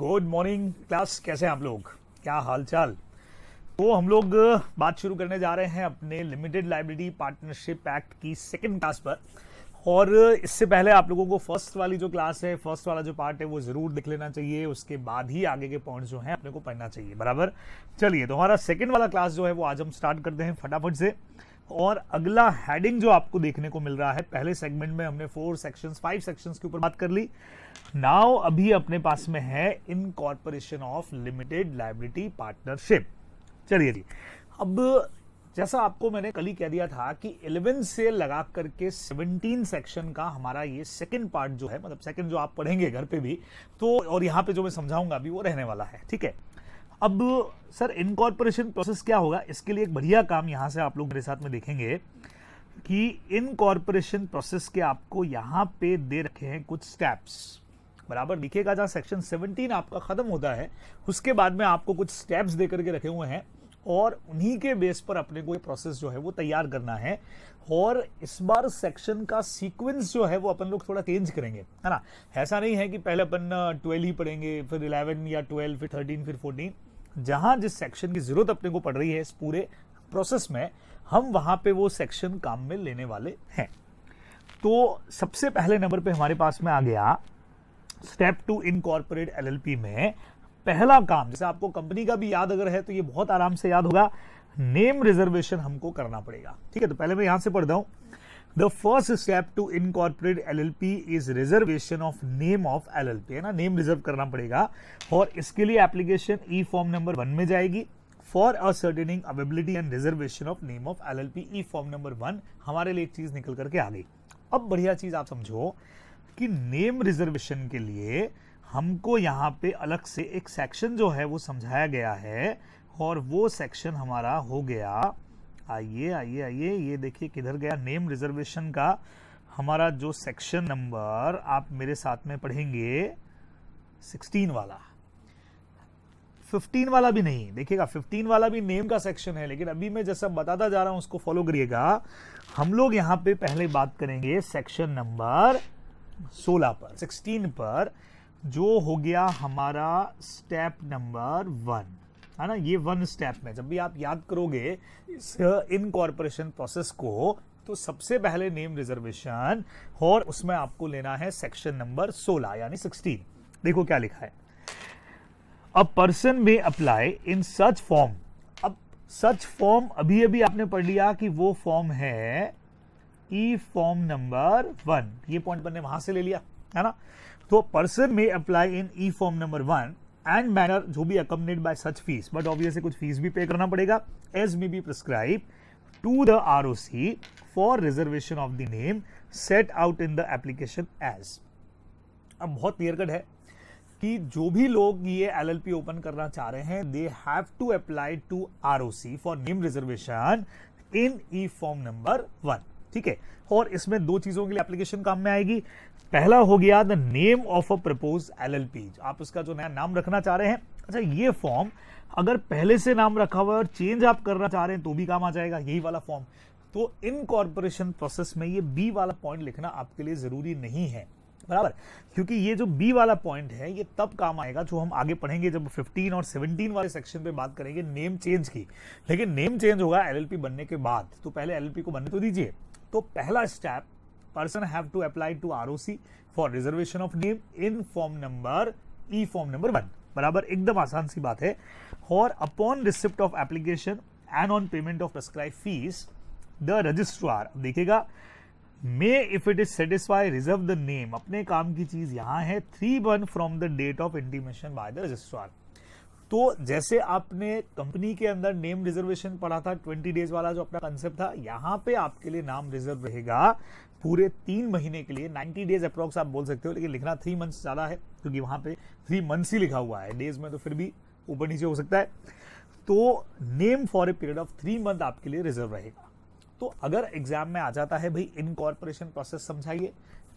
Good morning class कैसे हैं आप लोग क्या हालचाल तो हम लोग बात शुरू करने जा रहे हैं अपने लिमिटेड लाइब्रेरी पार्टनरशिप एक्ट की सेकंड क्लास पर और इससे पहले आप लोगों को फर्स्ट वाली जो क्लास है फर्स्ट वाला जो पार्ट है वो ज़रूर देख लेना चाहिए उसके बाद ही आगे के पॉइंट्स जो हैं अपने को पढ़ना चाहिए बराबर चलिए तो हमारा सेकेंड वाला क्लास जो है वो आज हम स्टार्ट करते हैं फटाफट से और अगला हेडिंग जो आपको देखने को मिल रहा है पहले सेगमेंट में हमने फोर सेक्शंस फाइव सेक्शंस के ऊपर बात कर ली नाउ अभी अपने पास में है incorporation of limited liability partnership चलिए जी अब जैसा आपको मैंने कल ही कह दिया था कि 11 से लगा करके 17 सेक्शन का हमारा ये सेकंड पार्ट जो है मतलब सेकंड जो आप पढ़ेंगे घर पे भी तो और यहाँ पे जो मैं समझाऊंगा अभी वो रहने वाला है ठीक है अब सर इनकॉर्पोरेशन प्रोसेस क्या होगा इसके लिए एक बढ़िया काम यहाँ से आप लोग मेरे साथ में देखेंगे कि इनकॉर्पोरेशन प्रोसेस के आपको यहाँ पे दे रखे हैं कुछ स्टेप्स बराबर दिखेगा जहाँ सेक्शन 17 आपका ख़त्म होता है उसके बाद में आपको कुछ स्टेप्स दे करके रखे हुए हैं और उन्हीं के बेस पर अपने को ये प्रोसेस जो है वो तैयार करना है और इस बार सेक्शन का सीक्वेंस जो है वो अपन लोग थोड़ा चेंज करेंगे है ना ऐसा नहीं है कि पहले अपन ट्वेल्व uh, ही पढ़ेंगे फिर इलेवन या ट्वेल्व फिर थर्टीन फिर फोर्टीन जहां जिस सेक्शन की जरूरत अपने को पड़ रही है इस पूरे प्रोसेस में हम वहां पे वो सेक्शन काम में लेने वाले हैं तो सबसे पहले नंबर पे हमारे पास में आ गया स्टेप टू इनकॉर्पोरेट एलएलपी में पहला काम जैसे आपको कंपनी का भी याद अगर है तो ये बहुत आराम से याद होगा नेम रिजर्वेशन हमको करना पड़ेगा ठीक है तो पहले मैं यहां से पढ़ता हूं The first step to incorporate LLP is reservation of name of LLP है ना name reserve करना पड़ेगा और इसके लिए application e form number one में जाएगी for ascertaining availability and reservation of name of L L P E form number one हमारे लिए एक चीज निकल करके आ गई अब बढ़िया चीज आप समझो कि नेम रिजर्वेशन के लिए हमको यहाँ पे अलग से एक सेक्शन जो है वो समझाया गया है और वो सेक्शन हमारा हो गया आइए आइए आइए ये देखिए किधर गया नेम रिजर्वेशन का हमारा जो सेक्शन नंबर आप मेरे साथ में पढ़ेंगे 16 वाला 15 वाला भी नहीं देखिएगा 15 वाला भी नेम का सेक्शन है लेकिन अभी मैं जैसा बताता जा रहा हूं उसको फॉलो करिएगा हम लोग यहां पे पहले बात करेंगे सेक्शन नंबर 16 पर 16 पर जो हो गया हमारा स्टेप नंबर वन है ना ये वन स्टेप में जब भी आप याद करोगे इस इनकॉर्पोरेशन uh, प्रोसेस को तो सबसे पहले नेम रिजर्वेशन और उसमें आपको लेना है सेक्शन नंबर 16 यानी 16 देखो क्या लिखा है a person may apply in such form अब सच फॉर्म अभी अभी आपने पढ़ लिया कि वो फॉर्म है ई फॉर्म नंबर वन ये पॉइंट मैंने वहां से ले लिया है ना तो person may apply in E form number one and manner जो भी accompanied by such fees but obviously कुछ फीस भी पे करना पड़ेगा as may be prescribed to the R O C for reservation of the name set out in the application as अब बहुत clear cut है कि जो भी लोग ये एल एल पी ओपन करना चाह रहे हैं they have to apply to R O C for name reservation in E form number one ठीक है और इसमें दो चीज़ों के लिए एप्लीकेशन काम में आएगी पहला हो गया the name of a propose L आप उसका जो नया नाम रखना चाह रहे हैं अच्छा ये फॉर्म अगर पहले से नाम रखा हुआ है और चेंज आप करना चाह रहे हैं तो भी काम आ जाएगा यही वाला फॉर्म तो इन कॉर्पोरेशन प्रोसेस में ये बी वाला पॉइंट लिखना आपके लिए ज़रूरी नहीं है बराबर क्योंकि ये जो बी वाला पॉइंट है ये तब काम आएगा जो हम आगे पढ़ेंगे जब 15 और 17 वाले सेक्शन पे बात करेंगे नेम चेंज की लेकिन नेम चेंज होगा एलएलपी बनने के बाद तो पहले एलएलपी को बनने तो दीजिए तो पहला step person have to apply to R for reservation of name in form number E form number one बराबर एकदम आसान सी बात है और upon receipt of application and on payment of prescribe fees the registrar देखेगा may if it is satisfy reserve the name अपने काम की चीज यहां है three one from the date of intimation by the registrar तो जैसे आपने कंपनी के अंदर नेम रिजर्वेशन पढ़ा था ट्वेंटी डेज वाला जो अपना कंसेप्ट था यहां पे आपके लिए नाम रिजर्व रहेगा पूरे तीन महीने के लिए नाइनटी डेज अप्रोक्स आप बोल सकते हो लेकिन लिखना थ्री मंथ्स ज़्यादा है क्योंकि वहां पे थ्री मंथ्स ही लिखा हुआ है डेज में तो फिर भी ऊपर नीचे हो सकता है तो name for a period of three month आपके लिए रिजर्व रहेगा तो अगर एग्जाम में आ जाता है भाई इनकॉर्पोरेशन प्रोसेस समझाइए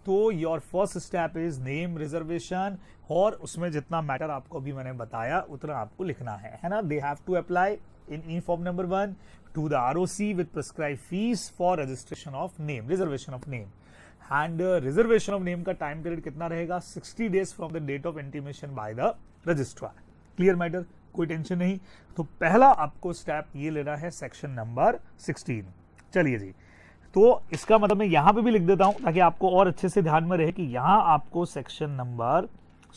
तो your first step is name reservation और उसमें जितना मैटर आपको अभी मैंने बताया उतना आपको लिखना है है ना they have to apply in E form number one to the R O C with prescribe fees for registration of name reservation of name and reservation of name का टाइम पीरियड कितना रहेगा sixty days from the date of intimation by the registrar clear matter कोई tension नहीं तो पहला आपको step ये लेना है सेक्शन नंबर सिक्सटीन चलिए जी तो इसका मतलब मैं यहां पे भी लिख देता हूं ताकि आपको और अच्छे से ध्यान में रहे कि यहां आपको सेक्शन नंबर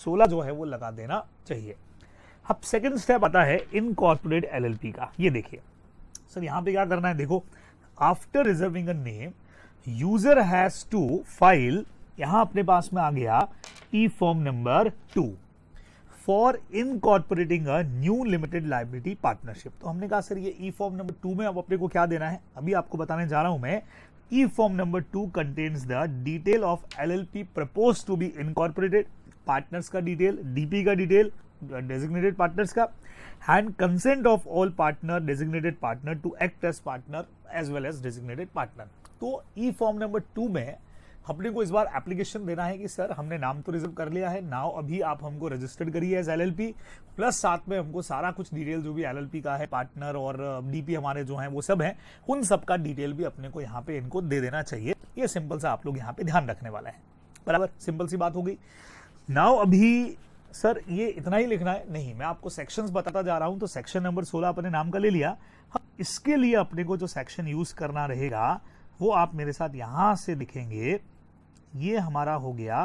16 जो है वो लगा देना चाहिए अब सेकंड स्टेप आता है इन कॉर्पोरेट एल का ये देखिए सर यहां पे क्या करना है देखो after reserving a name user has to file यहां अपने पास में आ गया E form number two for incorporating a new limited liability partnership तो हमने कहा सर ये ई फॉर्म नंबर टू में अब अपने को क्या देना है अभी आपको बताने जा रहा हूं मैं E form number 2 contains the detail of LLP proposed to be incorporated, partners का detail, DP का detail, designated partners का and consent of all partner, designated partner to act as partner as well as designated partner. तो E form number 2 में अपने को इस बार application देना है कि सर हमने नाम तो रिजर्व कर लिया है नाव अभी आप हमको रजिस्टर्ड करिए एज एल प्लस साथ में हमको सारा कुछ डिटेल जो भी एल का है पार्टनर और डीपी uh, हमारे जो हैं वो सब हैं उन सब का डिटेल भी अपने को यहाँ पे इनको दे देना चाहिए ये सिंपल सा आप लोग यहाँ पे ध्यान रखने वाला है बराबर सिंपल सी बात हो गई नाव अभी सर ये इतना ही लिखना है नहीं मैं आपको सेक्शन बताता जा रहा हूँ तो सेक्शन नंबर सोलह अपने नाम का ले लिया हाँ, इसके लिए अपने को जो सेक्शन यूज करना रहेगा वो आप मेरे साथ यहां से लिखेंगे ये हमारा हो गया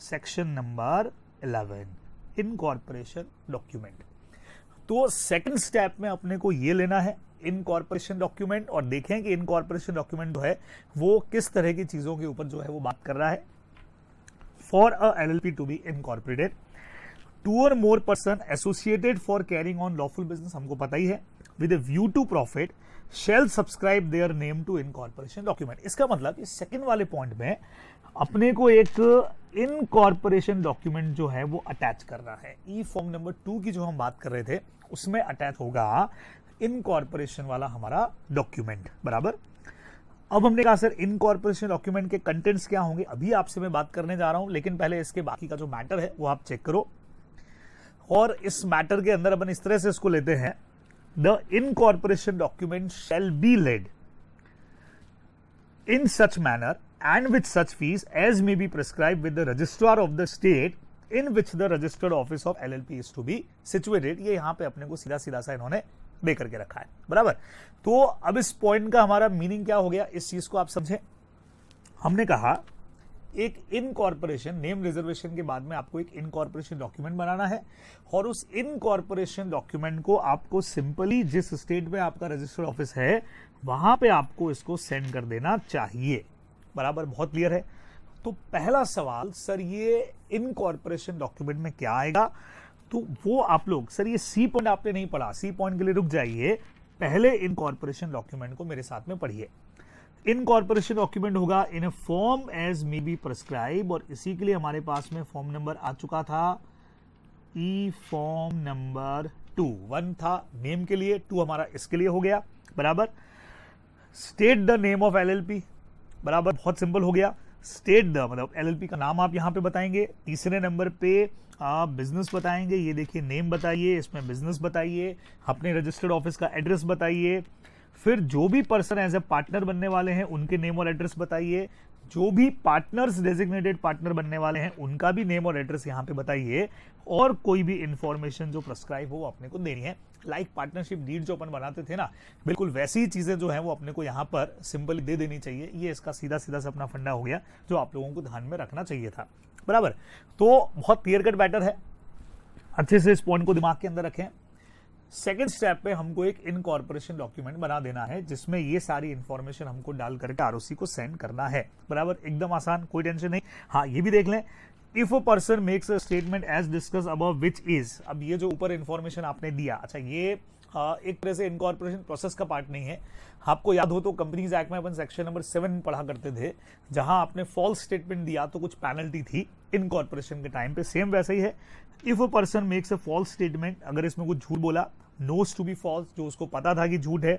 सेक्शन नंबर 11 इनकॉर्पोरेशन डॉक्यूमेंट तो सेकंड स्टेप में अपने को ये लेना है इनकॉर्पोरेशन डॉक्यूमेंट और देखें कि इनकॉर्पोरेशन डॉक्यूमेंट जो है वो किस तरह की चीज़ों के ऊपर जो है वो बात कर रहा है for a L L P to be incorporated two or more person associated for carrying on lawful business हमको पता ही है with a view to profit shall subscribe their name to incorporation document इसका मतलब इस सेकंड वाले point में अपने को एक इनकॉर्पोरेशन डॉक्यूमेंट जो है वो अटैच करना है ई फॉर्म नंबर टू की जो हम बात कर रहे थे उसमें अटैच होगा इनकॉर्पोरेशन वाला हमारा डॉक्यूमेंट बराबर अब हमने कहा सर इनकॉर्पोरेशन डॉक्यूमेंट के कंटेंट्स क्या होंगे अभी आपसे मैं बात करने जा रहा हूं लेकिन पहले इसके बाकी का जो मैटर है वो आप चेक करो और इस मैटर के अंदर अपन इस तरह से इसको लेते हैं the incorporation document shall be led in such manner and with such fees as may be prescribed with the registrar of the state in which the registered office of LLP is to be situated ये यहाँ पे अपने को सीधा सीधा सा इन्होंने दे करके रखा है बराबर तो अब इस पॉइंट का हमारा मीनिंग क्या हो गया इस चीज को आप समझे हमने कहा एक इनकॉर्पोरेशन नेम रिजर्वेशन के बाद में आपको एक इनकॉर्पोरेशन डॉक्यूमेंट बनाना है और उस इनकॉर्पोरेशन डॉक्यूमेंट को आपको सिंपली जिस स्टेट में आपका रजिस्टर्ड ऑफिस है वहां पे आपको इसको सेंड कर देना चाहिए बराबर बहुत क्लियर है तो पहला सवाल सर ये इनकॉर्पोरेशन डॉक्यूमेंट में क्या आएगा तो वो आप लोग सर ये सी पॉइंट आपने नहीं पढ़ा सी पॉइंट के लिए रुक जाइए पहले इनकॉर्पोरेशन डॉक्यूमेंट को मेरे साथ में पढ़िए इनकॉर्पोरेशन डॉक्यूमेंट होगा in form as may be prescribe और इसी के लिए हमारे पास में फॉर्म नंबर आ चुका था E form number two one था नेम के लिए टू हमारा इसके लिए हो गया बराबर state the name of LLP बराबर बहुत सिंपल हो गया स्टेट द मतलब एलएलपी का नाम आप यहाँ पे बताएंगे तीसरे नंबर पे आप बिजनेस बताएंगे ये देखिए नेम बताइए इसमें बिजनेस बताइए अपने रजिस्टर्ड ऑफिस का एड्रेस बताइए फिर जो भी पर्सन एज ए पार्टनर बनने वाले हैं उनके नेम और एड्रेस बताइए जो भी पार्टनर्स डेजिग्नेटेड पार्टनर बनने वाले हैं उनका भी नेम और एड्रेस यहाँ पे बताइए और कोई भी इन्फॉर्मेशन जो प्रस्क्राइब हो वो अपने को देनी है लाइक पार्टनरशिप डीड जो अपन बनाते थे ना बिल्कुल वैसी ही चीज़ें जो हैं वो अपने को यहाँ पर सिंपली दे देनी चाहिए ये इसका सीधा सीधा सा अपना फंडा हो गया जो आप लोगों को ध्यान में रखना चाहिए था बराबर तो बहुत क्लियर कट बैटर है अच्छे से इस पॉइंट को दिमाग के अंदर रखें सेकेंड स्टेप पे हमको एक इनकॉर्पोरेशन डॉक्यूमेंट बना देना है जिसमें ये सारी इन्फॉर्मेशन हमको डाल करके आर को सेंड करना है बराबर एकदम आसान कोई टेंशन नहीं हाँ ये भी देख लें if a person makes a statement as discussed above which is अब ये जो ऊपर इन्फॉर्मेशन आपने दिया अच्छा ये हाँ, एक तरह से इनकॉर्पोरेशन प्रोसेस का पार्ट नहीं है आपको याद हो तो कंपनीज एक्ट में अपन सेक्शन नंबर सेवन पढ़ा करते थे जहां आपने फॉल्स स्टेटमेंट दिया तो कुछ पेनल्टी थी इनकॉर्पोरेशन के टाइम पे सेम वैसा ही है if a person makes a false statement अगर इसमें कुछ झूठ बोला नोज टू बी फॉल्स जो उसको पता था कि झूठ है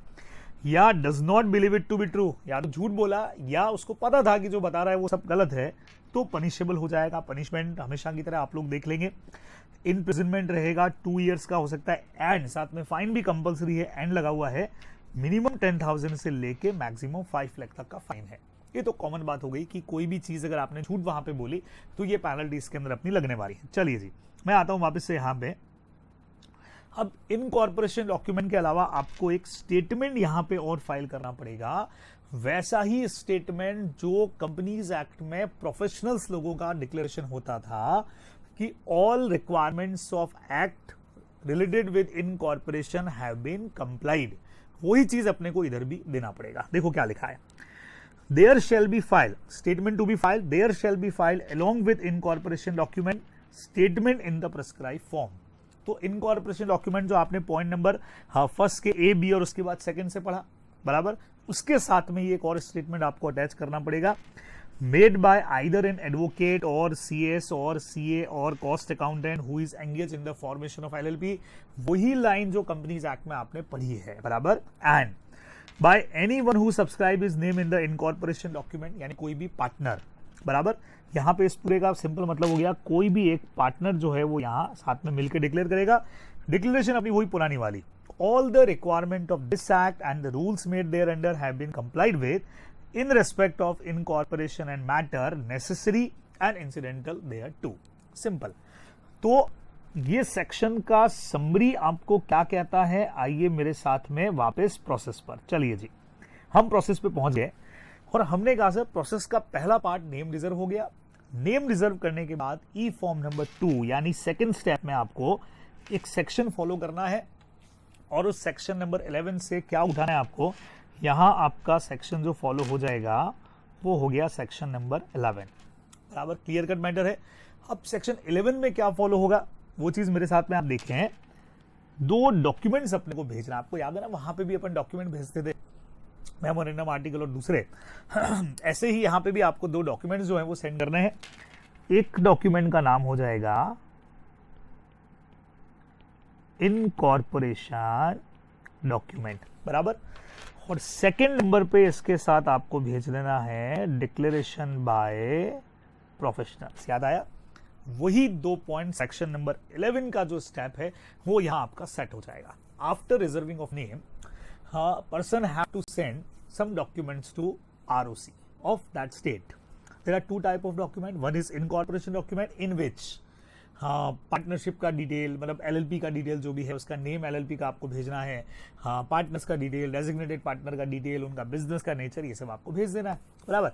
या does not believe it to be true या तो झूठ बोला या उसको पता था कि जो बता रहा है वो सब गलत है तो पनिशेबल हो जाएगा पनिशमेंट हमेशा की तरह आप लोग देख लेंगे इम्प्रिजनमेंट रहेगा टू ईयर्स का हो सकता है एंड साथ में फाइन भी कंपलसरी है एंड लगा हुआ है मिनिमम टेन थाउजेंड से लेके मैक्सिमम फाइव लाख तक का फाइन है ये तो कॉमन बात हो गई कि कोई भी चीज़ अगर आपने झूठ वहां पे बोली तो ये पेनल्टी इसके अंदर अपनी लगने वाली है चलिए जी मैं आता हूं वापस से यहाँ पे अब इन कॉरपोरेशन डॉक्यूमेंट के अलावा आपको एक स्टेटमेंट यहाँ पे और फाइल करना पड़ेगा वैसा ही स्टेटमेंट जो कंपनीज एक्ट में प्रोफेशनल्स लोगों का डिक्लेरेशन होता था कि all requirements of act related with incorporation have been complied वही चीज अपने को इधर भी देना पड़ेगा देखो क्या लिखा है there shall be file statement to be file there shall be file along with incorporation document statement in the prescribe form तो इन कॉरपोरेशन डॉक्यूमेंट जो आपने पॉइंट नंबर फर्स्ट के ए बी और उसके बाद सेकंड से पढ़ा बराबर उसके साथ में ये एक और स्टेटमेंट आपको अटैच करना पड़ेगा made by either an advocate or C S or C A or cost accountant who is engage in the formation of L L P वही लाइन जो कंपनीज एक्ट में आपने पढ़ी है बराबर and by any one who subscribe his name in the incorporation document यानी कोई भी पार्टनर बराबर यहाँ पे इस पूरे का सिंपल मतलब हो गया कोई भी एक पार्टनर जो है वो यहाँ साथ में मिलकर डिक्लेयर करेगा डिक्लेरेशन अपनी वही पुरानी वाली all the requirement of this act and the rules made thereunder have been complied with in respect of incorporation and matter necessary and incidental there too simple तो ये सेक्शन का summary आपको क्या कहता है आइए मेरे साथ में वापस प्रोसेस पर चलिए जी हम प्रोसेस पे पहुंच गए और हमने कहा सर प्रोसेस का पहला पार्ट नेम रिजर्व हो गया नेम रिजर्व करने के बाद ई फॉर्म नंबर टू यानी सेकंड स्टेप में आपको एक सेक्शन फॉलो करना है और उस सेक्शन नंबर 11 से क्या उठाना है आपको यहाँ आपका सेक्शन जो फॉलो हो जाएगा वो हो गया सेक्शन नंबर 11 बराबर क्लियर कट मैटर है अब सेक्शन 11 में क्या फॉलो होगा वो चीज़ मेरे साथ में आप हैं दो डॉक्यूमेंट्स अपने को भेजना आपको याद है ना वहाँ पे भी अपन डॉक्यूमेंट भेजते थे मेमोरेंडम आर्टिकल और दूसरे ऐसे ही यहाँ पे भी आपको दो डॉक्यूमेंट्स जो हैं वो सेंड करने हैं एक डॉक्यूमेंट का नाम हो जाएगा इनकॉर्पोरेशन डॉक्यूमेंट बराबर और सेकंड नंबर पे इसके साथ आपको भेज देना है डिक्लेरेशन बाय प्रोफेशनल्स याद आया वही दो पॉइंट सेक्शन नंबर 11 का जो स्टेप है वो यहां आपका सेट हो जाएगा after reserving of name person have to send some documents to R of that state there are two type of document one is incorporation document in which हाँ partnership का डिटेल मतलब LLP का detail जो भी है उसका name LLP का आपको भेजना है हाँ पार्टनर्स का डिटेल डेजिग्नेटेड पार्टनर का डिटेल उनका बिजनेस का नेचर ये सब आपको भेज देना है बराबर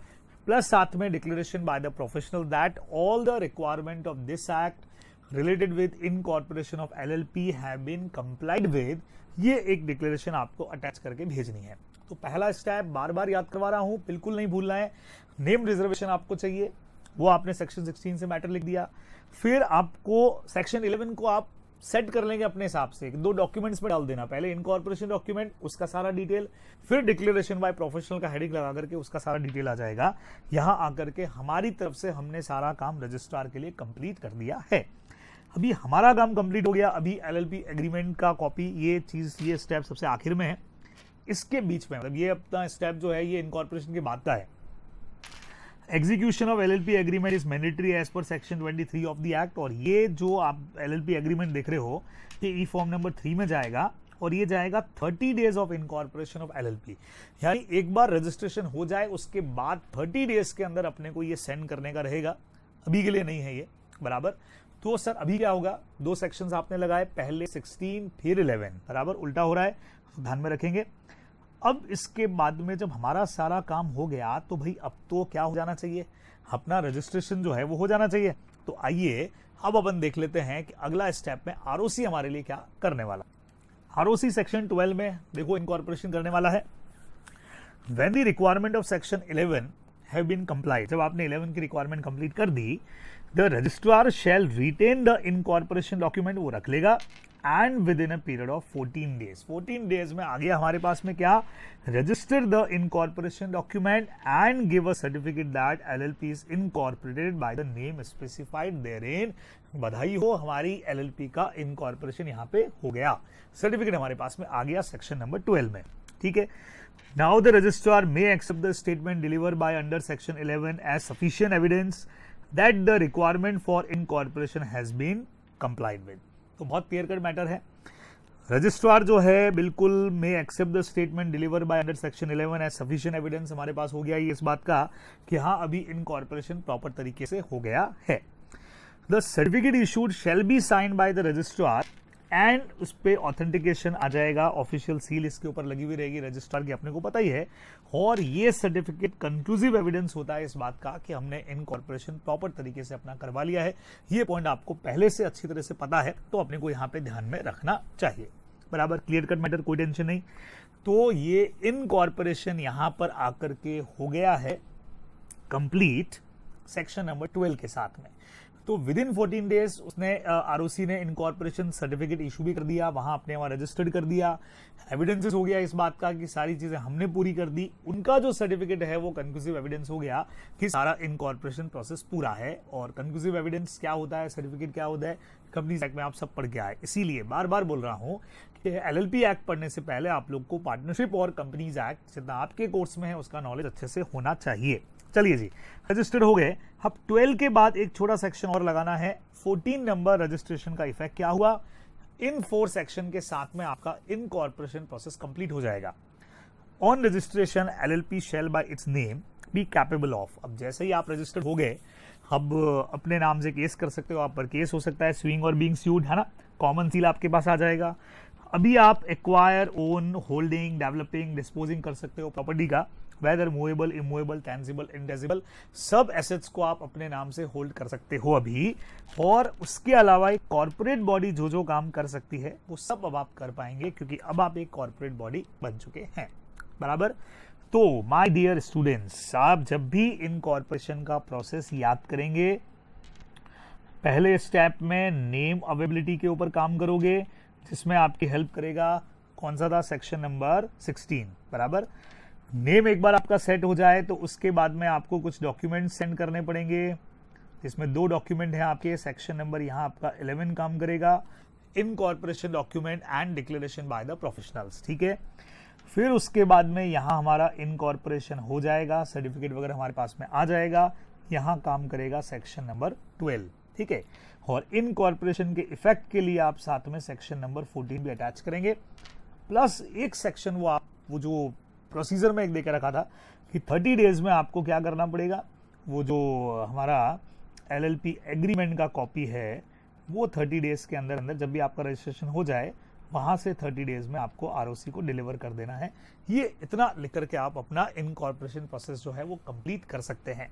प्लस साथ में declaration by the professional that all the requirement of this act related with incorporation of L L P have complied with ये एक डिक्लेरेशन आपको अटैच करके भेजनी है तो पहला स्टेप बार बार याद करवा रहा हूँ बिल्कुल नहीं भूलना है नेम रिजर्वेशन आपको चाहिए वो आपने सेक्शन 16 से मैटर लिख दिया फिर आपको सेक्शन 11 को आप सेट कर लेंगे अपने हिसाब से दो डॉक्यूमेंट्स में डाल देना पहले इनकॉर्पोरेशन डॉक्यूमेंट उसका सारा डिटेल फिर डिक्लेरेशन बाय प्रोफेशनल का हेडिंग लगा करके उसका सारा डिटेल आ जाएगा यहां आकर के हमारी तरफ से हमने सारा काम रजिस्ट्रार के लिए कंप्लीट कर दिया है अभी हमारा काम कंप्लीट हो गया अभी एल एग्रीमेंट का कॉपी ये चीज़ ये स्टेप सबसे आखिर में है इसके बीच में मतलब ये अपना स्टेप जो है ये इनकॉर्पोरेशन के बाद का है execution of LLP agreement is mandatory as per section 23 of the act और ये जो आप एलएलपी एग्रीमेंट देख रहे हो ये ई फॉर्म नंबर थ्री में जाएगा और ये जाएगा 30 days of incorporation of LLP यानी एक बार रजिस्ट्रेशन हो जाए उसके बाद 30 डेज के अंदर अपने को ये सेंड करने का रहेगा अभी के लिए नहीं है ये बराबर तो सर अभी क्या होगा दो सेक्शंस आपने लगाए पहले 16 फिर 11 बराबर उल्टा हो रहा है ध्यान में रखेंगे अब इसके बाद में जब हमारा सारा काम हो गया तो भाई अब तो क्या हो जाना चाहिए अपना रजिस्ट्रेशन जो है वो हो जाना चाहिए तो आइए अब अपन देख लेते हैं कि अगला स्टेप में आर हमारे लिए क्या करने वाला आर सेक्शन ट्वेल्व में देखो इनकॉर्पोरेशन करने वाला है when the requirement of section eleven have been complied जब आपने इलेवन की रिक्वायरमेंट कंप्लीट कर दी the registrar shall retain the incorporation document वो रख लेगा and within a period of 14 days 14 days में आगे हमारे पास में क्या register the incorporation document and give a certificate that L L P is incorporated by the name specified therein बधाई हो हमारी एल एल पी का इनकॉर्पोरेशन यहाँ पे हो गया सर्टिफिकेट हमारे पास में आ गया सेक्शन नंबर ट्वेल्व में ठीक है now the registrar may accept the statement deliver by under section eleven as sufficient evidence that the requirement for incorporation has been complied with तो बहुत क्लियर कट मैटर है रजिस्ट्रार जो है बिल्कुल may accept the statement deliver by under section 11 as sufficient evidence हमारे पास हो गया ये इस बात का कि हाँ अभी इनकॉर्पोरेशन प्रॉपर तरीके से हो गया है the certificate issued shall be sign by the registrar and उस पर ऑथेंटिकेशन आ जाएगा ऑफिशियल सील इसके ऊपर लगी हुई रहेगी रजिस्ट्रार की अपने को पता ही है और ये सर्टिफिकेट कंक्लूसिव एविडेंस होता है इस बात का कि हमने इन कॉरपोरेशन प्रॉपर तरीके से अपना करवा लिया है ये पॉइंट आपको पहले से अच्छी तरह से पता है तो अपने को यहाँ पे ध्यान में रखना चाहिए बराबर क्लियर कट मैटर कोई टेंशन नहीं तो ये इन कॉरपोरेशन यहाँ पर आकर के हो गया है कंप्लीट सेक्शन नंबर ट्वेल्व के साथ में तो विद इन फोर्टीन डेज उसने आर uh, ने इनकॉर्पोरेशन सर्टिफिकेट इशू भी कर दिया वहां अपने वहां रजिस्टर्ड कर दिया एविडेंसेस हो गया इस बात का कि सारी चीजें हमने पूरी कर दी उनका जो सर्टिफिकेट है वो कंक्लूसिव एविडेंस हो गया कि सारा इनकॉर्पोरेशन प्रोसेस पूरा है और कंक्लूसिव एविडेंस क्या होता है सर्टिफिकेट क्या होता है कंपनीज एक्ट में आप सब पढ़ के आए इसीलिए बार बार बोल रहा हूँ कि एल एक्ट पढ़ने से पहले आप लोग को पार्टनरशिप और कंपनीज एक्ट जितना आपके कोर्स में है उसका नॉलेज अच्छे से होना चाहिए चलिए जी रजिस्टर्ड हो गए अब 12 के बाद एक छोटा सेक्शन और लगाना है 14 नंबर रजिस्ट्रेशन का इफेक्ट क्या हुआ इन फोर सेक्शन के साथ में आपका इन इनकॉर्पोरेशन प्रोसेस कंप्लीट हो जाएगा on registration L L P shall by its name be capable of अब जैसे ही आप रजिस्टर्ड हो गए अब अपने नाम से केस कर सकते हो आप पर केस हो सकता है स्विंग और बींग स्यूड है ना कॉमन सील आपके पास आ जाएगा अभी आप acquire own holding developing disposing कर सकते हो प्रॉपर्टी का whether movable immovable tangible intangible सब एसेट्स को आप अपने नाम से होल्ड कर सकते हो अभी और उसके अलावा एक कॉरपोरेट बॉडी जो जो काम कर सकती है वो सब अब आप कर पाएंगे क्योंकि अब आप एक कॉरपोरेट बॉडी बन चुके हैं बराबर तो माय डियर स्टूडेंट्स आप जब भी इन कॉरपोरेशन का प्रोसेस याद करेंगे पहले स्टेप में नेम अवेबिलिटी के ऊपर काम करोगे जिसमें आपकी हेल्प करेगा कौन सा था सेक्शन नंबर सिक्सटीन बराबर नेम एक बार आपका सेट हो जाए तो उसके बाद में आपको कुछ डॉक्यूमेंट सेंड करने पड़ेंगे इसमें दो डॉक्यूमेंट हैं आपके सेक्शन नंबर यहाँ आपका इलेवन काम करेगा incorporation document and declaration by the professionals ठीक है फिर उसके बाद में यहाँ हमारा इनकॉर्पोरेशन हो जाएगा सर्टिफिकेट वगैरह हमारे पास में आ जाएगा यहाँ काम करेगा सेक्शन नंबर ट्वेल्व ठीक है और इन कॉर्पोरेशन के इफेक्ट के लिए आप साथ में सेक्शन नंबर फोर्टीन भी अटैच करेंगे प्लस एक सेक्शन वो आप वो जो प्रोसीजर में एक दे रखा था कि थर्टी डेज में आपको क्या करना पड़ेगा वो जो हमारा एल एग्रीमेंट का कॉपी है वो थर्टी डेज के अंदर अंदर जब भी आपका रजिस्ट्रेशन हो जाए वहाँ से थर्टी डेज में आपको आर को डिलीवर कर देना है ये इतना लिख करके आप अपना इनकॉर्पोरेशन प्रोसेस जो है वो कंप्लीट कर सकते हैं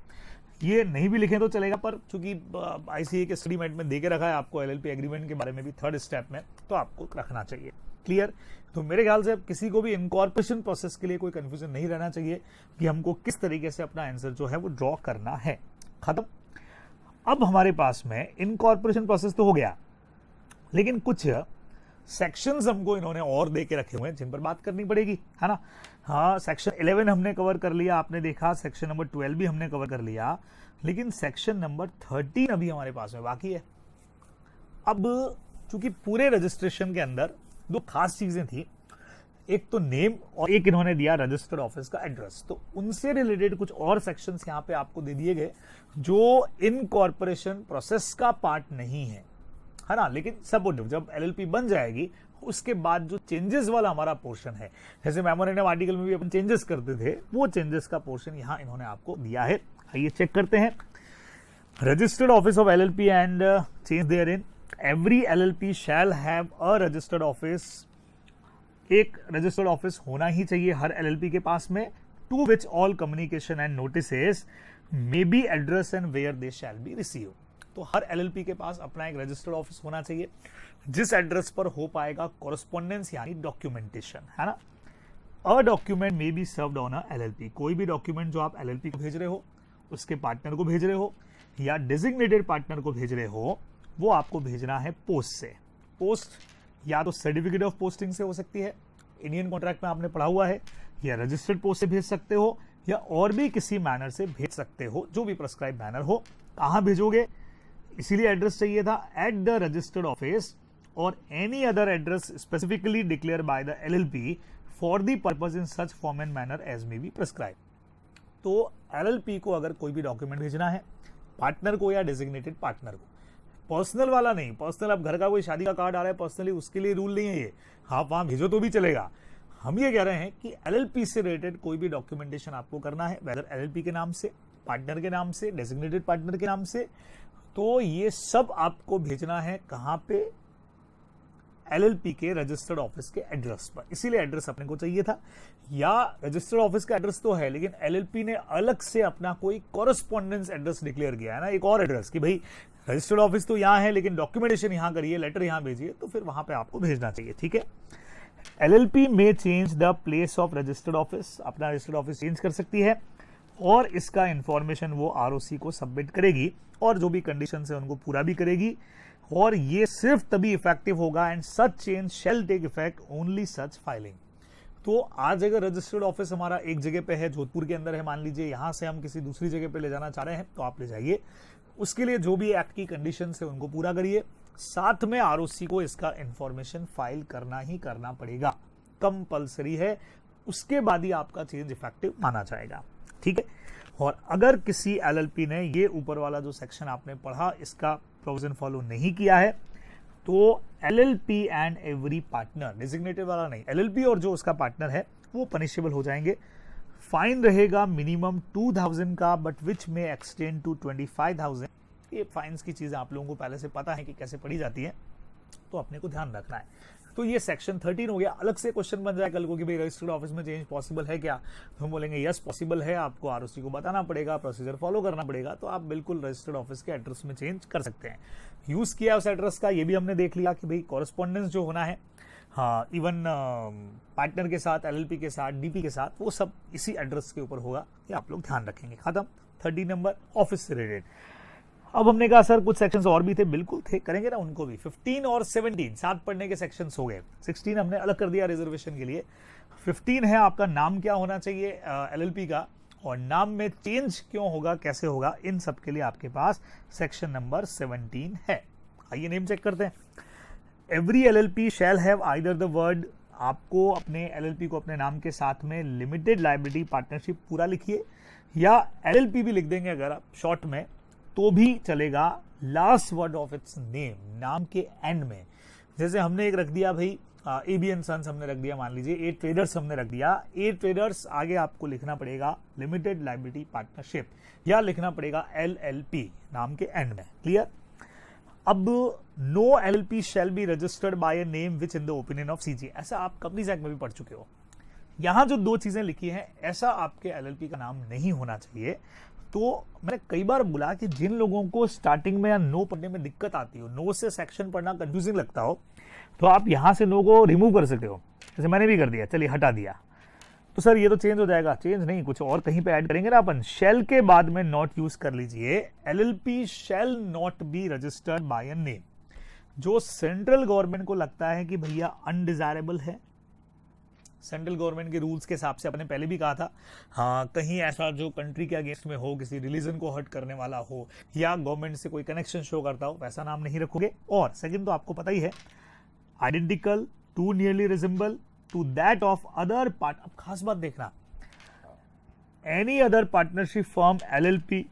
ये नहीं भी लिखें तो चलेगा पर चूंकि आई के स्टडीमेंट में दे के रखा है आपको एल एग्रीमेंट के बारे में भी थर्ड स्टेप में तो आपको रखना चाहिए क्लियर तो मेरे ख्याल से अब किसी को भी इनकॉर्पोरेशन प्रोसेस के लिए कोई कन्फ्यूजन नहीं रहना चाहिए कि हमको किस तरीके से अपना आंसर जो है वो ड्रॉ करना है खत्म अब हमारे पास में इनकॉर्पोरेशन प्रोसेस तो हो गया लेकिन कुछ सेक्शन हमको इन्होंने और दे के रखे हुए हैं जिन पर बात करनी पड़ेगी है ना हाँ सेक्शन 11 हमने कवर कर लिया आपने देखा सेक्शन नंबर 12 भी हमने कवर कर लिया लेकिन सेक्शन नंबर 13 अभी हमारे पास में बाकी है अब चूंकि पूरे रजिस्ट्रेशन के अंदर दो खास चीज़ें थी एक तो नेम और एक इन्होंने दिया रजिस्टर्ड ऑफिस का एड्रेस तो उनसे रिलेटेड कुछ और सेक्शंस यहाँ पे आपको दे दिए गए जो इन कॉरपोरेशन प्रोसेस का पार्ट नहीं है है ना लेकिन सब जब एलएलपी बन जाएगी उसके बाद जो चेंजेस वाला हमारा पोर्शन है जैसे मेमोरेंडम आर्टिकल में भी अपन चेंजेस करते थे वो चेंजेस का पोर्शन यहाँ इन्होंने आपको दिया है आइए चेक करते हैं registered office of L L P and change therein every L L P shall have a registered office एक रजिस्टर्ड ऑफिस होना ही चाहिए हर एल एल पी के पास में to which all communication and notice may be address and where they shall be receive तो हर L L P के पास अपना एक रजिस्टर्ड ऑफिस होना चाहिए जिस एड्रेस पर हो पाएगा कॉरस्पॉन्डेंस यानी डॉक्यूमेंटेशन है ना a document may be served on a P कोई भी डॉक्यूमेंट जो आप एल एल पी को भेज रहे हो उसके पार्टनर को भेज रहे हो या डिजिग्नेटेड पार्टनर को भेज रहे हो वो आपको भेजना है पोस्ट से पोस्ट या तो सर्टिफिकेट ऑफ पोस्टिंग से हो सकती है इंडियन कॉन्ट्रैक्ट में आपने पढ़ा हुआ है या रजिस्टर्ड पोस्ट से भेज सकते हो या और भी किसी मैनर से भेज सकते हो जो भी प्रस्क्राइब मैनर हो कहाँ भेजोगे इसीलिए एड्रेस चाहिए था एट द रजिस्टर्ड ऑफिस और any other address specifically declare by the L L P for the purpose in such form and manner as may be prescribe तो एल एल पी को अगर कोई भी डॉक्यूमेंट भेजना है पार्टनर को या डेजिग्नेटेड पार्टनर को पर्सनल वाला नहीं पर्सनल अब घर का कोई शादी का कार्ड आ रहा है पर्सनली उसके लिए रूल नहीं है ये आप वहां भेजो तो भी चलेगा हम ये कह रहे हैं कि एल से रिलेटेड कोई भी डॉक्यूमेंटेशन आपको करना है वेदर एल के नाम से पार्टनर के नाम से डेजिग्नेटेड पार्टनर के नाम से तो ये सब आपको भेजना है कहाँ पे एलएलपी के रजिस्टर्ड ऑफिस के एड्रेस पर इसीलिए एड्रेस अपने को चाहिए था या रजिस्टर्ड ऑफिस का एड्रेस तो है लेकिन एलएलपी ने अलग से अपना कोई कॉरेस्पॉन्डेंस एड्रेस डिक्लेयर किया है ना एक और एड्रेस कि भाई रजिस्टर्ड ऑफिस तो यहाँ है लेकिन डॉक्यूमेंटेशन यहाँ करिए लेटर यहाँ भेजिए तो फिर वहाँ पर आपको भेजना चाहिए ठीक है एल में change the place of registered office अपना रजिस्टर्ड ऑफिस चेंज कर सकती है और इसका इंफॉर्मेशन वो आर को सबमिट करेगी और जो भी कंडीशन है उनको पूरा भी करेगी और ये सिर्फ तभी इफेक्टिव होगा and such change shall take effect only such filing तो आज अगर रजिस्टर्ड ऑफिस हमारा एक जगह पे है जोधपुर के अंदर है मान लीजिए यहां से हम किसी दूसरी जगह पे ले जाना चाह रहे हैं तो आप ले जाइए उसके लिए जो भी एक्ट की कंडीशन है उनको पूरा करिए साथ में आर को इसका इंफॉर्मेशन फाइल करना ही करना पड़ेगा कंपल्सरी है उसके बाद ही आपका चेंज इफेक्टिव माना जाएगा ठीक है और अगर किसी एलएलपी ने ये ऊपर वाला जो सेक्शन आपने पढ़ा इसका प्रोविजन फॉलो नहीं किया है तो L L P and every partner designated वाला नहीं एल एल पी और जो उसका पार्टनर है वो पनिशेबल हो जाएंगे फाइन रहेगा मिनिमम टू थाउजेंड का बट विच में extend to twenty five thousand ये फाइन्स की चीज़ें आप लोगों को पहले से पता है कि कैसे पढ़ी जाती है तो अपने को ध्यान रखना है तो ये सेक्शन थर्टीन हो गया अलग से क्वेश्चन बन जाए कल को कि भाई रजिस्टर्ड ऑफिस में चेंज पॉसिबल है क्या तो हम बोलेंगे यस पॉसिबल है आपको आर को बताना पड़ेगा प्रोसीजर फॉलो करना पड़ेगा तो आप बिल्कुल रजिस्टर्ड ऑफिस के एड्रेस में चेंज कर सकते हैं यूज किया उस एड्रेस का ये भी हमने देख लिया कि भाई कॉरेस्पॉन्डेंस जो होना है हाँ इवन पार्टनर के साथ एल के साथ डी के साथ वो सब इसी एड्रेस के ऊपर होगा ये आप लोग ध्यान रखेंगे खत्म थर्टी नंबर ऑफिस से रिलेटेड अब हमने कहा सर कुछ सेक्शंस और भी थे बिल्कुल थे करेंगे ना उनको भी 15 और 17 सात पढ़ने के सेक्शंस हो गए 16 हमने अलग कर दिया रिजर्वेशन के लिए 15 है आपका नाम क्या होना चाहिए एल uh, का और नाम में चेंज क्यों होगा कैसे होगा इन सब के लिए आपके पास सेक्शन नंबर 17 है आइए नेम चेक करते हैं every L L P shall have either the word आपको अपने पी को अपने नाम के साथ में लिमिटेड लाइब्रेरी पार्टनरशिप पूरा लिखिए या पी भी लिख देंगे अगर आप शॉर्ट में तो भी चलेगा last word of its name नाम के एंड में जैसे हमने एक रख दिया भाई एबीएन बी सन्स हमने रख दिया मान लीजिए ए ट्रेडर्स हमने रख दिया ए ट्रेडर्स आगे आपको लिखना पड़ेगा लिमिटेड लाइबिलिटी पार्टनरशिप या लिखना पड़ेगा एल एल पी नाम के एंड में क्लियर अब no L P shall be registered by name which in the opinion of C G ऐसा आप कंपनी में भी पढ़ चुके हो यहां जो दो चीजें लिखी हैं ऐसा आपके एल का नाम नहीं होना चाहिए तो मैंने कई बार बोला कि जिन लोगों को स्टार्टिंग में या नो पढ़ने में दिक्कत आती हो नो से सेक्शन पढ़ना कंफ्यूजिंग लगता हो तो आप यहाँ से नो को रिमूव कर सकते हो जैसे मैंने भी कर दिया चलिए हटा दिया तो सर ये तो चेंज हो जाएगा चेंज नहीं कुछ और कहीं पे ऐड करेंगे ना अपन शेल के बाद में नॉट यूज कर लीजिए L L P shall not be registered by name जो सेंट्रल गवर्नमेंट को लगता है कि भैया अनडिजायरेबल है सेंट्रल गवर्नमेंट के रूल्स के हिसाब से अपने पहले भी कहा था हाँ कहीं ऐसा जो कंट्री के अगेंस्ट में हो किसी रिलीजन को हर्ट करने वाला हो या गवर्नमेंट से कोई कनेक्शन शो करता हो वैसा नाम नहीं रखोगे और सेकेंड तो आपको पता ही है identical to nearly resemble to that of other part अब खास बात देखना any other partnership form L L P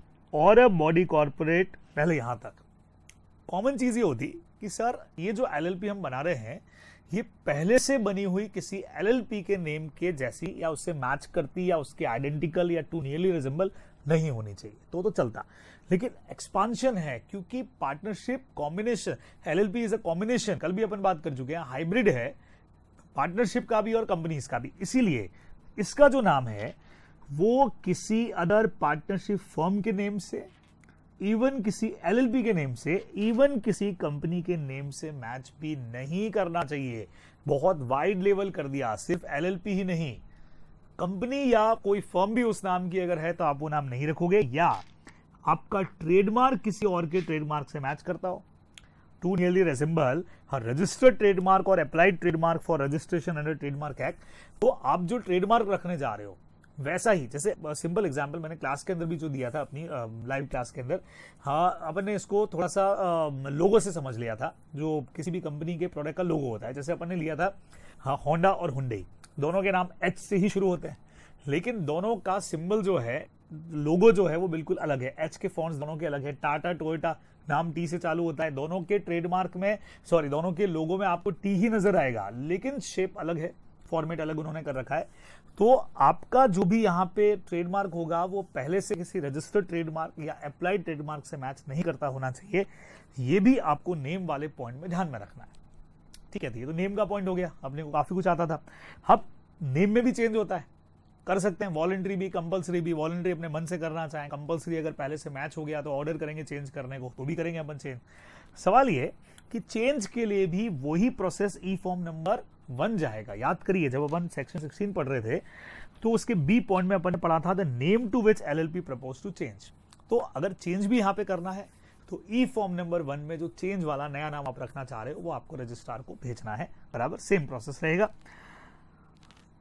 और अ बॉडी कॉरपोरेट पहले यहां तक कॉमन चीज ये होती कि सर ये जो एल एल पी हम बना रहे हैं ये पहले से बनी हुई किसी एलएलपी के नेम के जैसी या उससे मैच करती या उसके आइडेंटिकल या टू नियरली रिजेंबल नहीं होनी चाहिए तो तो चलता लेकिन एक्सपांशन है क्योंकि partnership combination LLP is a combination कल भी अपन बात कर चुके हैं हाइब्रिड है पार्टनरशिप का भी और कंपनीज का भी इसीलिए इसका जो नाम है वो किसी अदर पार्टनरशिप फर्म के नेम से इवन किसी एलएलपी के नेम से इवन किसी कंपनी के नेम से मैच भी नहीं करना चाहिए बहुत वाइड लेवल कर दिया सिर्फ एलएलपी ही नहीं कंपनी या कोई फर्म भी उस नाम की अगर है तो आप वो नाम नहीं रखोगे या आपका ट्रेडमार्क किसी और के ट्रेडमार्क से मैच करता हो to nearly resemble registered trademark और applied trademark for registration under trademark act तो आप जो ट्रेडमार्क रखने जा रहे हो वैसा ही जैसे सिंपल एग्जाम्पल मैंने क्लास के अंदर भी जो दिया था अपनी लाइव क्लास के अंदर हाँ अपन ने इसको थोड़ा सा लोगों से समझ लिया था जो किसी भी कंपनी के प्रोडक्ट का लोगो होता है जैसे अपन ने लिया था हाँ होंडा और हुंडई दोनों के नाम एच से ही शुरू होते हैं लेकिन दोनों का सिंबल जो है लोगो जो है वो बिल्कुल अलग है एच के फोन दोनों के अलग है टाटा टोयटा नाम टी से चालू होता है दोनों के ट्रेडमार्क में सॉरी दोनों के लोगों में आपको टी ही नजर आएगा लेकिन शेप अलग है फॉर्मेट अलग उन्होंने कर रखा है तो आपका जो भी यहाँ पे ट्रेडमार्क होगा वो पहले से किसी रजिस्टर्ड ट्रेडमार्क या अप्लाइड ट्रेडमार्क से मैच नहीं करता होना चाहिए ये भी आपको नेम वाले पॉइंट में ध्यान में रखना है ठीक है तो ये तो नेम का पॉइंट हो गया अपने को काफ़ी कुछ आता था अब नेम में भी चेंज होता है कर सकते हैं वॉलेंट्री भी कंपलसरी भी वॉलेंट्री अपने मन से करना चाहें कंपलसरी अगर पहले से मैच हो गया तो ऑर्डर करेंगे चेंज करने को तो भी करेंगे अपन चेंज सवाल ये कि चेंज के लिए भी वही process e form number one जाएगा याद करिए जब अपन सेक्शन सिक्सटीन पढ़ रहे थे तो उसके बी पॉइंट में अपन ने पढ़ा था the name to which L L P propose to change तो अगर चेंज भी यहाँ पे करना है तो ई फॉर्म नंबर वन में जो चेंज वाला नया नाम आप रखना चाह रहे हो वो आपको रजिस्ट्रार को भेजना है बराबर सेम प्रोसेस रहेगा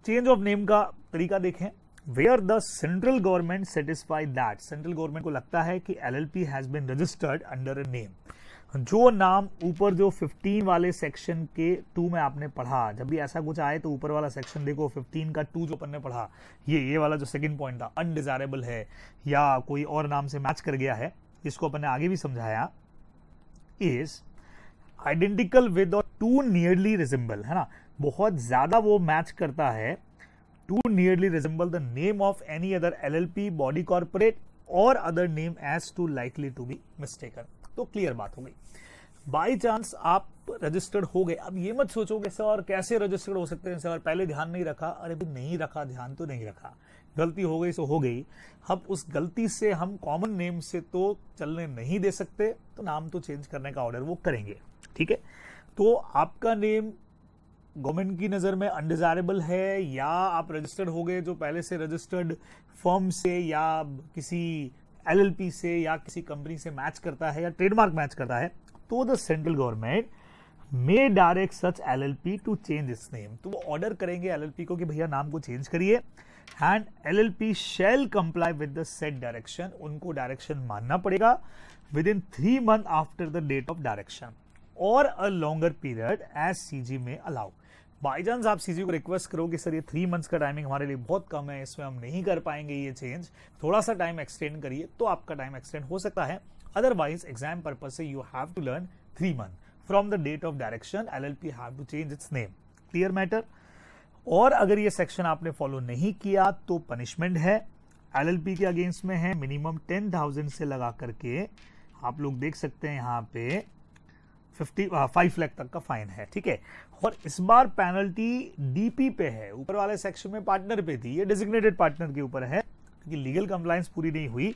चेंज ऑफ नेम का तरीका देखें where the central government satisfy that central government को लगता है कि L L P has been registered under a name जो नाम ऊपर जो 15 वाले सेक्शन के टू में आपने पढ़ा जब भी ऐसा कुछ आए तो ऊपर वाला सेक्शन देखो 15 का टू जो अपन ने पढ़ा ये ये वाला जो सेकंड पॉइंट था अनडिजायरेबल है या कोई और नाम से मैच कर गया है जिसको अपन ने आगे भी समझाया इज आइडेंटिकल विद और टू नियरली रिजेंबल है ना बहुत ज़्यादा वो मैच करता है to nearly resemble the name of any other L L P body corporate और other name as to likely to be mistaken तो क्लियर बात हो गई बाई चांस आप रजिस्टर्ड हो गए अब ये मत सोचोगे सर कैसे रजिस्टर्ड हो सकते हैं सर पहले ध्यान नहीं रखा अरे भी नहीं रखा ध्यान तो नहीं रखा गलती हो गई सो तो हो गई अब उस गलती से हम कॉमन नेम से तो चलने नहीं दे सकते तो नाम तो चेंज करने का ऑर्डर वो करेंगे ठीक है तो आपका नेम गवर्नमेंट की नज़र में अनडिज़ायरेबल है या आप रजिस्टर्ड हो गए जो पहले से रजिस्टर्ड फर्म से या किसी एलएलपी से या किसी कंपनी से मैच करता है या ट्रेडमार्क मैच करता है तो the central government may direct such L L P to change इस नेम तो वो ऑर्डर करेंगे एल एल पी को कि भैया नाम को चेंज करिए and L L P shall comply with the set direction उनको डायरेक्शन मानना पड़ेगा within three month after the date of direction और a longer period as C G may allowed by chance आप सी को request करो कि sir ये three months का टाइमिंग हमारे लिए बहुत कम है इसमें हम नहीं कर पाएंगे ये चेंज थोड़ा सा टाइम एक्सटेंड करिए तो आपका टाइम एक्सटेंड हो सकता है अदरवाइज एग्जाम पर्पज से you have to learn three month from the date of direction L L P have to change its name clear matter और अगर ये सेक्शन आपने फॉलो नहीं किया तो पनिशमेंट है एल एल पी के अगेंस्ट में है मिनिमम टेन थाउजेंड से लगा करके आप लोग देख सकते हैं यहाँ पे फिफ्टी फाइव लैख तक का फाइन है ठीक है और इस बार पेनल्टी डीपी पे है ऊपर वाले सेक्शन में पार्टनर पे थी ये डिजिग्नेटेड पार्टनर के ऊपर है क्योंकि लीगल कंप्लाइंस पूरी नहीं हुई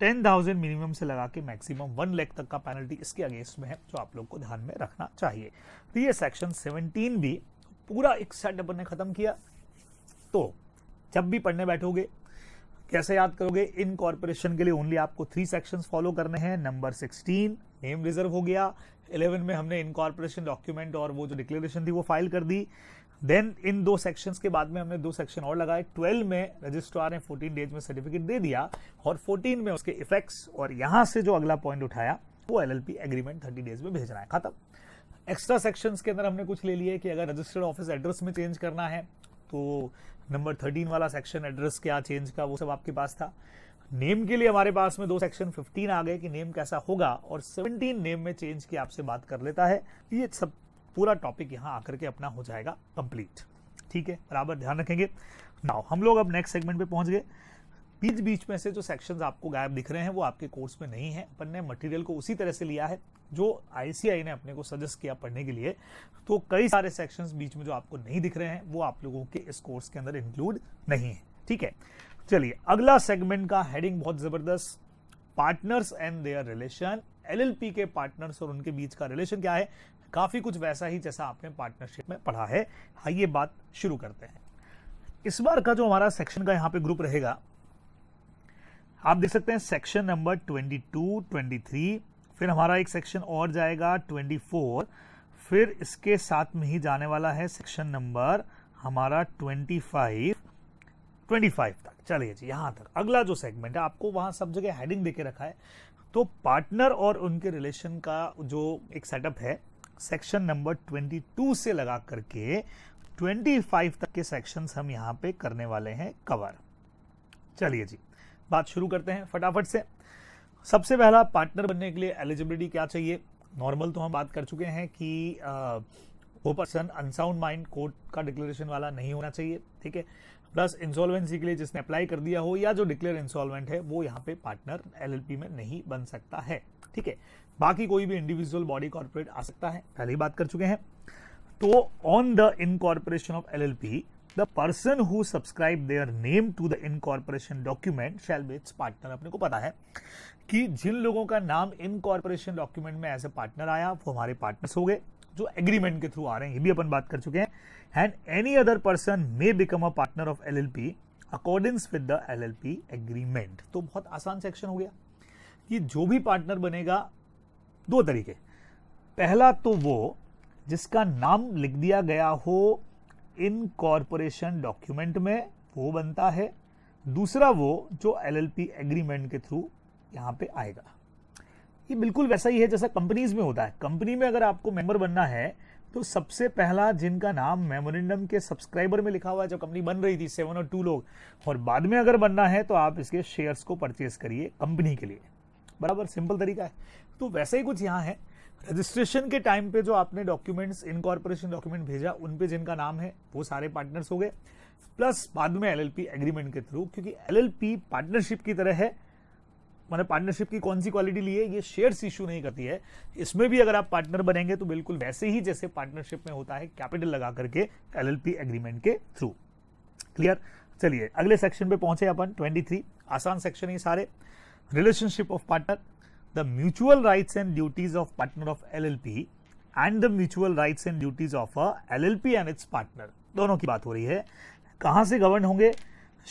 टेन थाउजेंड मिनिमम से लगा के मैक्सिमम वन लैख तक का पेनल्टी इसके अगेंस्ट में है जो आप लोग को ध्यान में रखना चाहिए तो ये सेक्शन सेवनटीन भी पूरा एक सेट अपन ने ख़त्म किया तो जब भी पढ़ने बैठोगे कैसे याद करोगे इन कॉरपोरेशन के लिए ओनली आपको थ्री सेक्शंस फॉलो करने हैं नंबर सिक्सटीन नेम रिजर्व हो गया इलेवन में हमने इनकॉर्पोरेशन डॉक्यूमेंट और वो जो डिक्लेरेशन थी वो फाइल कर दी देन इन दो सेक्शंस के बाद में हमने दो सेक्शन और लगाए ट्वेल्व में रजिस्ट्रार ने 14 डेज में सर्टिफिकेट दे दिया और फोर्टीन में उसके इफेक्ट्स और यहाँ से जो अगला पॉइंट उठाया वो एल एग्रीमेंट थर्टी डेज में भेजना है खत्म एक्स्ट्रा सेक्शंस के अंदर हमने कुछ ले लिए कि अगर रजिस्टर्ड ऑफिस एड्रेस में चेंज करना है तो नंबर थर्टीन वाला सेक्शन एड्रेस क्या चेंज का वो सब आपके पास था नेम के लिए हमारे पास में दो सेक्शन 15 आ गए कि नेम कैसा होगा और 17 नेम में चेंज की आपसे बात कर लेता है ये सब पूरा टॉपिक यहाँ आकर के अपना हो जाएगा कंप्लीट ठीक है बराबर ध्यान रखेंगे नाउ हम लोग अब नेक्स्ट सेगमेंट पे पहुंच गए बीच बीच में से जो सेक्शंस आपको गायब दिख रहे हैं वो आपके कोर्स में नहीं है अपन ने मटेरियल को उसी तरह से लिया है जो आईसीआई ने अपने को सजेस्ट किया पढ़ने के लिए तो कई सारे सेक्शंस बीच में जो आपको नहीं दिख रहे हैं वो आप लोगों के इस कोर्स के अंदर इंक्लूड नहीं है ठीक है चलिए अगला सेगमेंट का हेडिंग बहुत जबरदस्त partners and their relation LLP के पार्टनर्स और उनके बीच का रिलेशन क्या है काफी कुछ वैसा ही जैसा आपने पार्टनरशिप में पढ़ा है आइए बात शुरू करते हैं इस बार का जो हमारा सेक्शन का यहाँ पे ग्रुप रहेगा आप देख सकते हैं सेक्शन नंबर 22, 23, फिर हमारा एक सेक्शन और जाएगा 24, फिर इसके साथ में ही जाने वाला है सेक्शन नंबर हमारा 25, 25 तक चलिए जी यहाँ तक अगला जो सेगमेंट है आपको वहाँ सब जगह हेडिंग देके रखा है तो पार्टनर और उनके रिलेशन का जो एक सेटअप है सेक्शन नंबर 22 से लगा करके 25 तक के सेक्शंस हम यहाँ पे करने वाले हैं कवर चलिए जी बात शुरू करते हैं फटाफट से सबसे पहला पार्टनर बनने के लिए एलिजिबिलिटी क्या चाहिए नॉर्मल तो हम बात कर चुके हैं कि वो पर्सन अनसाउंड माइंड कोर्ट का डिक्लेरेशन वाला नहीं होना चाहिए ठीक है प्लस इंसॉल्वेंसी के लिए जिसने अप्लाई कर दिया हो या जो डिक्लेयर इंसॉल्वेंट है वो यहाँ पे पार्टनर एलएलपी में नहीं बन सकता है ठीक है बाकी कोई भी इंडिविजुअल बॉडी कॉर्पोरेट आ सकता है पहले ही बात कर चुके हैं तो on the incorporation of L L P the person who subscribe their name to the incorporation document shall be its partner अपने को पता है कि जिन लोगों का नाम इनकॉर्पोरेशन डॉक्यूमेंट में एज ए पार्टनर आया वो हमारे पार्टनर्स हो गए जो एग्रीमेंट के थ्रू आ रहे हैं ये भी अपन बात कर चुके हैं and any other person may become a partner of L L P accordings with the L L P agreement तो बहुत आसान सेक्शन हो गया कि जो भी पार्टनर बनेगा दो तरीके पहला तो वो जिसका नाम लिख दिया गया हो इन कॉरपोरेशन डॉक्यूमेंट में वो बनता है दूसरा वो जो एल एल पी एग्रीमेंट के थ्रू यहाँ पे आएगा ये बिल्कुल वैसा ही है जैसा कंपनीज में होता है कंपनी में अगर आपको मेंबर बनना है तो सबसे पहला जिनका नाम मेमोरेंडम के सब्सक्राइबर में लिखा हुआ है जब कंपनी बन रही थी सेवन और टू लोग और बाद में अगर बनना है तो आप इसके शेयर्स को परचेज करिए कंपनी के लिए बराबर सिंपल तरीका है तो वैसे ही कुछ यहाँ है रजिस्ट्रेशन के टाइम पे जो आपने डॉक्यूमेंट्स इनकॉर्पोरेशन डॉक्यूमेंट भेजा उन पे जिनका नाम है वो सारे पार्टनर्स हो गए प्लस बाद में एलएलपी एग्रीमेंट के थ्रू क्योंकि एलएलपी पार्टनरशिप की तरह है मैंने पार्टनरशिप की कौन सी क्वालिटी ली है ये शेयर्स इशू नहीं करती है इसमें भी अगर आप पार्टनर बनेंगे तो बिल्कुल वैसे ही जैसे पार्टनरशिप में होता है कैपिटल लगा करके एल एग्रीमेंट के थ्रू क्लियर चलिए अगले सेक्शन पे पहुंचे अपन 23 आसान सेक्शन ये सारे relationship of partner the mutual rights and duties of partner of L and the mutual rights and duties of a L and its partner दोनों की बात हो रही है कहाँ से गवर्न होंगे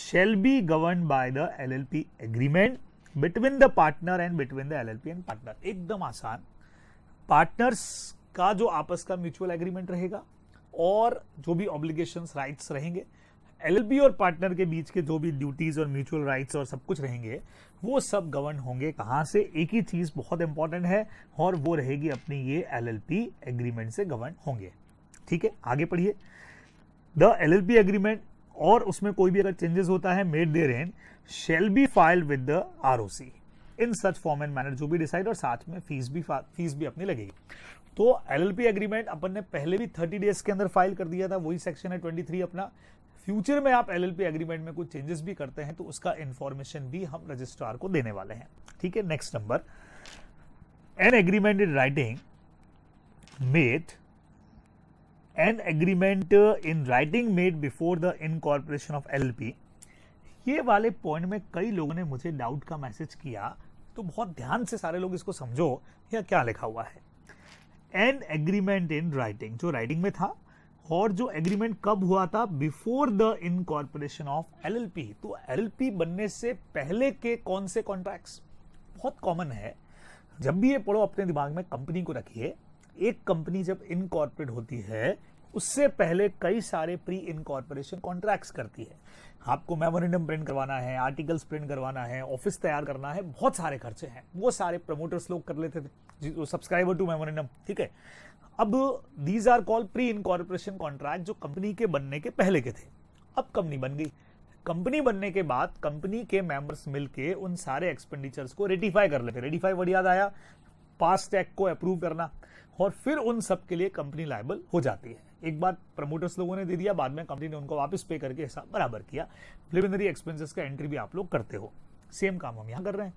shall be govern by the L L P agreement between the partner and between the LLP and partner एकदम आसान पार्टनर्स का जो आपस का म्यूचुअल एग्रीमेंट रहेगा और जो भी ऑब्लिगेशन राइट्स रहेंगे एलएलपी और पार्टनर के बीच के जो भी ड्यूटीज और म्यूचुअल राइट्स और सब कुछ रहेंगे वो सब गवर्न होंगे कहाँ से एक ही चीज़ बहुत इंपॉर्टेंट है और वो रहेगी अपनी ये एलएलपी एग्रीमेंट से गवर्न होंगे ठीक है आगे पढ़िए द एलएलपी एग्रीमेंट और उसमें कोई भी अगर चेंजेस होता है made there and shall be file with the R in such form and manner जो भी डिसाइड और साथ में फीस भी फीस भी अपनी लगेगी तो एलएलपी एग्रीमेंट अपन ने पहले भी थर्टी डेज के अंदर फाइल कर दिया था वही सेक्शन है ट्वेंटी थ्री अपना फ्यूचर में आप एलएलपी एग्रीमेंट में कुछ चेंजेस भी करते हैं तो उसका इन्फॉर्मेशन भी हम रजिस्ट्रार को देने वाले हैं ठीक है next number an agreement in writing made an agreement in writing made before the incorporation of L P ये वाले पॉइंट में कई लोगों ने मुझे डाउट का मैसेज किया तो बहुत ध्यान से सारे लोग इसको समझो या क्या लिखा हुआ है एन एग्रीमेंट इन राइटिंग जो राइटिंग में था और जो एग्रीमेंट कब हुआ था before the incorporation of LLP तो एलएलपी बनने से पहले के कौन से कॉन्ट्रैक्ट्स बहुत कॉमन है जब भी ये पढ़ो अपने दिमाग में कंपनी को रखिए एक कंपनी जब इनकॉर्पोरेट होती है उससे पहले कई सारे प्री इनकॉर्पोरेशन कॉन्ट्रैक्ट्स करती है आपको मेमोरेंडम प्रिंट करवाना है आर्टिकल्स प्रिंट करवाना है ऑफिस तैयार करना है बहुत सारे खर्चे हैं वो सारे प्रमोटर्स लोग कर लेते थे सब्सक्राइबर टू मेमोरेंडम ठीक है अब these are call pre incorporation contract जो कंपनी के बनने के पहले के थे अब कंपनी बन गई कंपनी बनने के बाद कंपनी के मेंबर्स मिलके उन सारे एक्सपेंडिचर्स को रेटिफाई कर लेते रेटिफाई वर्ड याद आया पास टैग को अप्रूव करना और फिर उन सब के लिए कंपनी लाइबल हो जाती है एक बार प्रमोटर्स लोगों ने दे दिया बाद में कंपनी ने उनको वापस पे करके हिसाब बराबर किया प्रिलिमिनरी एक्सपेंसेस का एंट्री भी आप लोग करते हो सेम काम हम यहाँ कर रहे हैं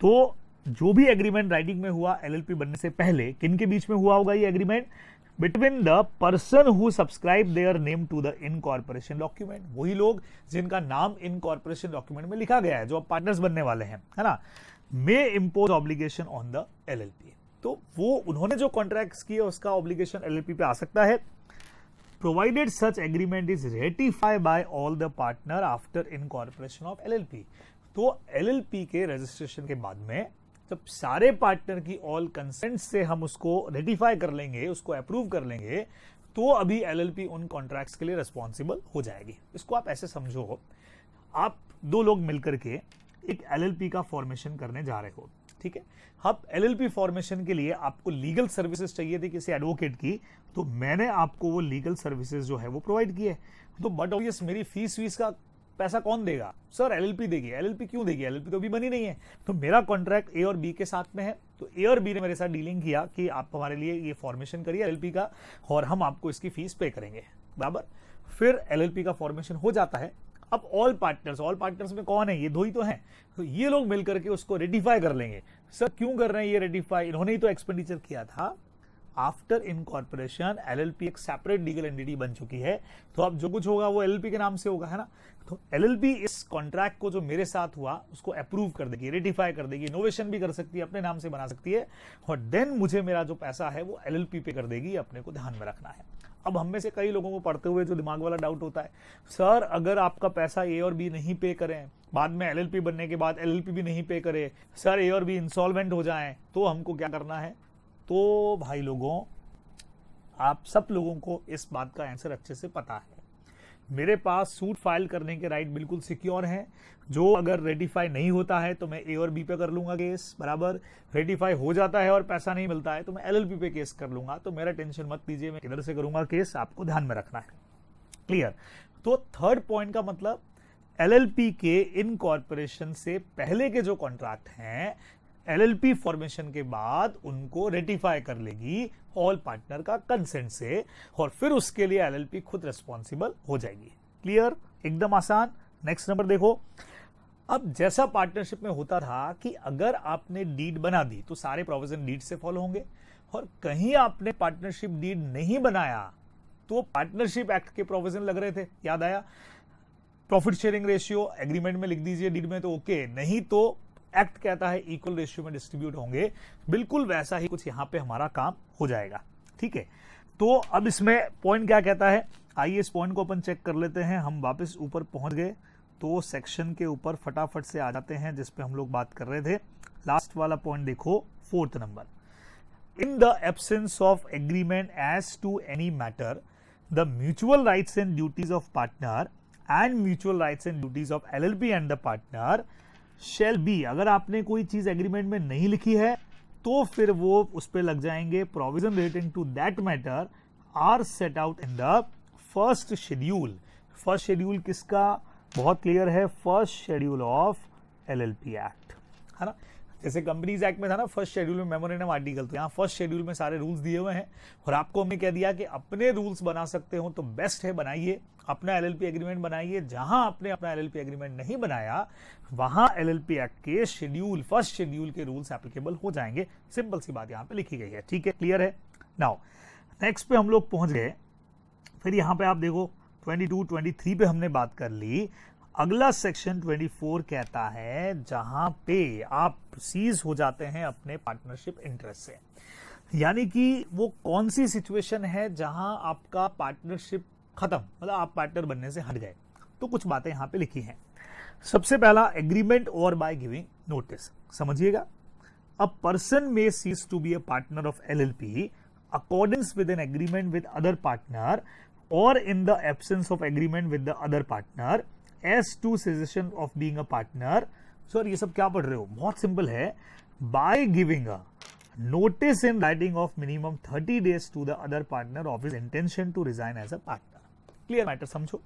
तो जो भी एग्रीमेंट राइटिंग में हुआ एलएलपी बनने से पहले किन के बीच में हुआ होगा ये agreement between the person who subscribe their name to the incorporation document वही लोग जिनका नाम इन कॉर्पोरेशन डॉक्यूमेंट में लिखा गया है जो अब पार्टनर्स बनने वाले हैं है ना may impose obligation on the L L P तो वो उन्होंने जो कॉन्ट्रैक्ट किए उसका ऑब्लिगेशन एल पे आ सकता है provided such agreement is ratify by all the partner after incorporation of L तो एल के रजिस्ट्रेशन के बाद में जब सारे पार्टनर की ऑल कंसेंट से हम उसको रेटिफाई कर लेंगे उसको अप्रूव कर लेंगे तो अभी एल उन कॉन्ट्रैक्ट्स के लिए रिस्पॉन्सिबल हो जाएगी इसको आप ऐसे समझो आप दो लोग मिलकर के एक एल का फॉर्मेशन करने जा रहे हो ठीक है अब एल एल पी फॉर्मेशन के लिए आपको लीगल सर्विसेज चाहिए थी किसी एडवोकेट की तो मैंने आपको वो लीगल सर्विसेज जो है वो प्रोवाइड की है तो बट ऑबियस मेरी फीस वीस का पैसा कौन देगा सर एल पी देगी एल पी क्यों देगी एलएलपी तो अभी बनी नहीं है तो मेरा कॉन्ट्रैक्ट ए और बी के साथ में है तो ए और बी ने मेरे साथ डीलिंग किया कि आप हमारे लिए ये फॉर्मेशन करिए एलएलपी का और हम आपको इसकी फीस पे करेंगे बराबर फिर एलएलपी का फॉर्मेशन हो जाता है अब ऑल पार्टनर्स ऑल पार्टनर्स में कौन है ये दो ही तो हैं तो ये लोग मिलकर के उसको रेडिफाई कर लेंगे सर क्यों कर रहे हैं ये रेडिफाई इन्होंने ही तो एक्सपेंडिचर किया था after incorporation L L P एक सेपरेट लीगल एंटिटी बन चुकी है तो अब जो कुछ होगा वो एल के नाम से होगा है ना तो एल इस कॉन्ट्रैक्ट को जो मेरे साथ हुआ उसको अप्रूव कर देगी रेटिफाई कर देगी इनोवेशन भी कर सकती है अपने नाम से बना सकती है और देन मुझे मेरा जो पैसा है वो एल पे कर देगी अपने को ध्यान में रखना है अब हम में से कई लोगों को पढ़ते हुए जो दिमाग वाला डाउट होता है सर अगर आपका पैसा ए और बी नहीं पे करें बाद में एलएलपी बनने के बाद एलएलपी भी नहीं पे करे सर ए और बी इंस्टॉलमेंट हो जाए तो हमको क्या करना है तो भाई लोगों आप सब लोगों को इस बात का आंसर अच्छे से पता है मेरे पास सूट फाइल करने के राइट बिल्कुल सिक्योर हैं जो अगर रेटिफाई नहीं होता है तो मैं ए और बी पे कर लूंगा केस बराबर रेटिफाई हो जाता है और पैसा नहीं मिलता है तो मैं एल पे केस कर लूंगा तो मेरा टेंशन मत लीजिए मैं किधर से करूंगा केस आपको ध्यान में रखना है क्लियर तो थर्ड पॉइंट का मतलब एल के इन कॉरपोरेशन से पहले के जो कॉन्ट्रैक्ट हैं एलएलपी फॉर्मेशन के बाद उनको रेटिफाई कर लेगी ऑल पार्टनर का कंसेंट से और फिर उसके लिए एलएलपी खुद रिस्पॉन्सिबल हो जाएगी क्लियर एकदम आसान नेक्स्ट नंबर देखो अब जैसा पार्टनरशिप में होता था कि अगर आपने डीड बना दी तो सारे प्रोविजन डीड से फॉलो होंगे और कहीं आपने पार्टनरशिप डीड नहीं बनाया तो पार्टनरशिप एक्ट के प्रोविजन लग रहे थे याद आया प्रॉफिट शेयरिंग रेशियो एग्रीमेंट में लिख दीजिए डीड में तो ओके okay, नहीं तो एक्ट कहता है इक्वल रेशियो में डिस्ट्रीब्यूट होंगे बिल्कुल वैसा ही कुछ यहां पे हमारा काम हो जाएगा ठीक है तो अब इसमें पॉइंट क्या कहता है आइए इस पॉइंट को अपन चेक कर लेते हैं हम वापस ऊपर पहुंच गए तो सेक्शन के ऊपर फटाफट से आ जाते हैं जिसपे हम लोग बात कर रहे थे लास्ट वाला पॉइंट देखो fourth number in the absence of agreement as to any matter the mutual rights and duties of partner and mutual rights and duties of L L LLP and the partner shall be अगर आपने कोई चीज agreement में नहीं लिखी है तो फिर वो उस पर लग जाएंगे provision relating to that matter are set out in the first schedule first schedule किसका बहुत क्लियर है first schedule of L L P act है ना जैसे कंपनीज एक्ट में था ना फर्स्ट शेड्यूल में मेमोरेंडम आर्टिकल तो यहाँ फर्स्ट शेड्यूल में सारे रूल्स दिए हुए हैं और आपको हमने कह दिया कि अपने रूल्स बना सकते हो तो बेस्ट है बनाइए अपना एल एग्रीमेंट बनाइए जहां आपने अपना एल एग्रीमेंट नहीं बनाया वहां एल एक्ट के शेड्यूल फर्स्ट शेड्यूल के रूल्स एप्लीकेबल हो जाएंगे सिंपल सी बात यहाँ पे लिखी गई है ठीक है क्लियर है नाउ नेक्स्ट पे हम लोग पहुंच गए फिर यहाँ पे आप देखो 22, 23 पे हमने बात कर ली अगला सेक्शन 24 कहता है जहां पे आप सीज हो जाते हैं अपने पार्टनरशिप इंटरेस्ट से यानी कि वो कौन सी सिचुएशन है जहां आपका पार्टनरशिप खत्म मतलब आप पार्टनर बनने से हट गए तो कुछ बातें यहां पे लिखी हैं सबसे पहला एग्रीमेंट और बाय गिविंग नोटिस समझिएगा a person may cease to be a partner of L L P an agreement with other partner और in the in of agreement with the other partner as to cessation of being a partner sir ये सब क्या पढ़ रहे हो बहुत simple है by giving a notice in writing of minimum thirty days to the other partner of his intention to resign as a partner clear matter समझो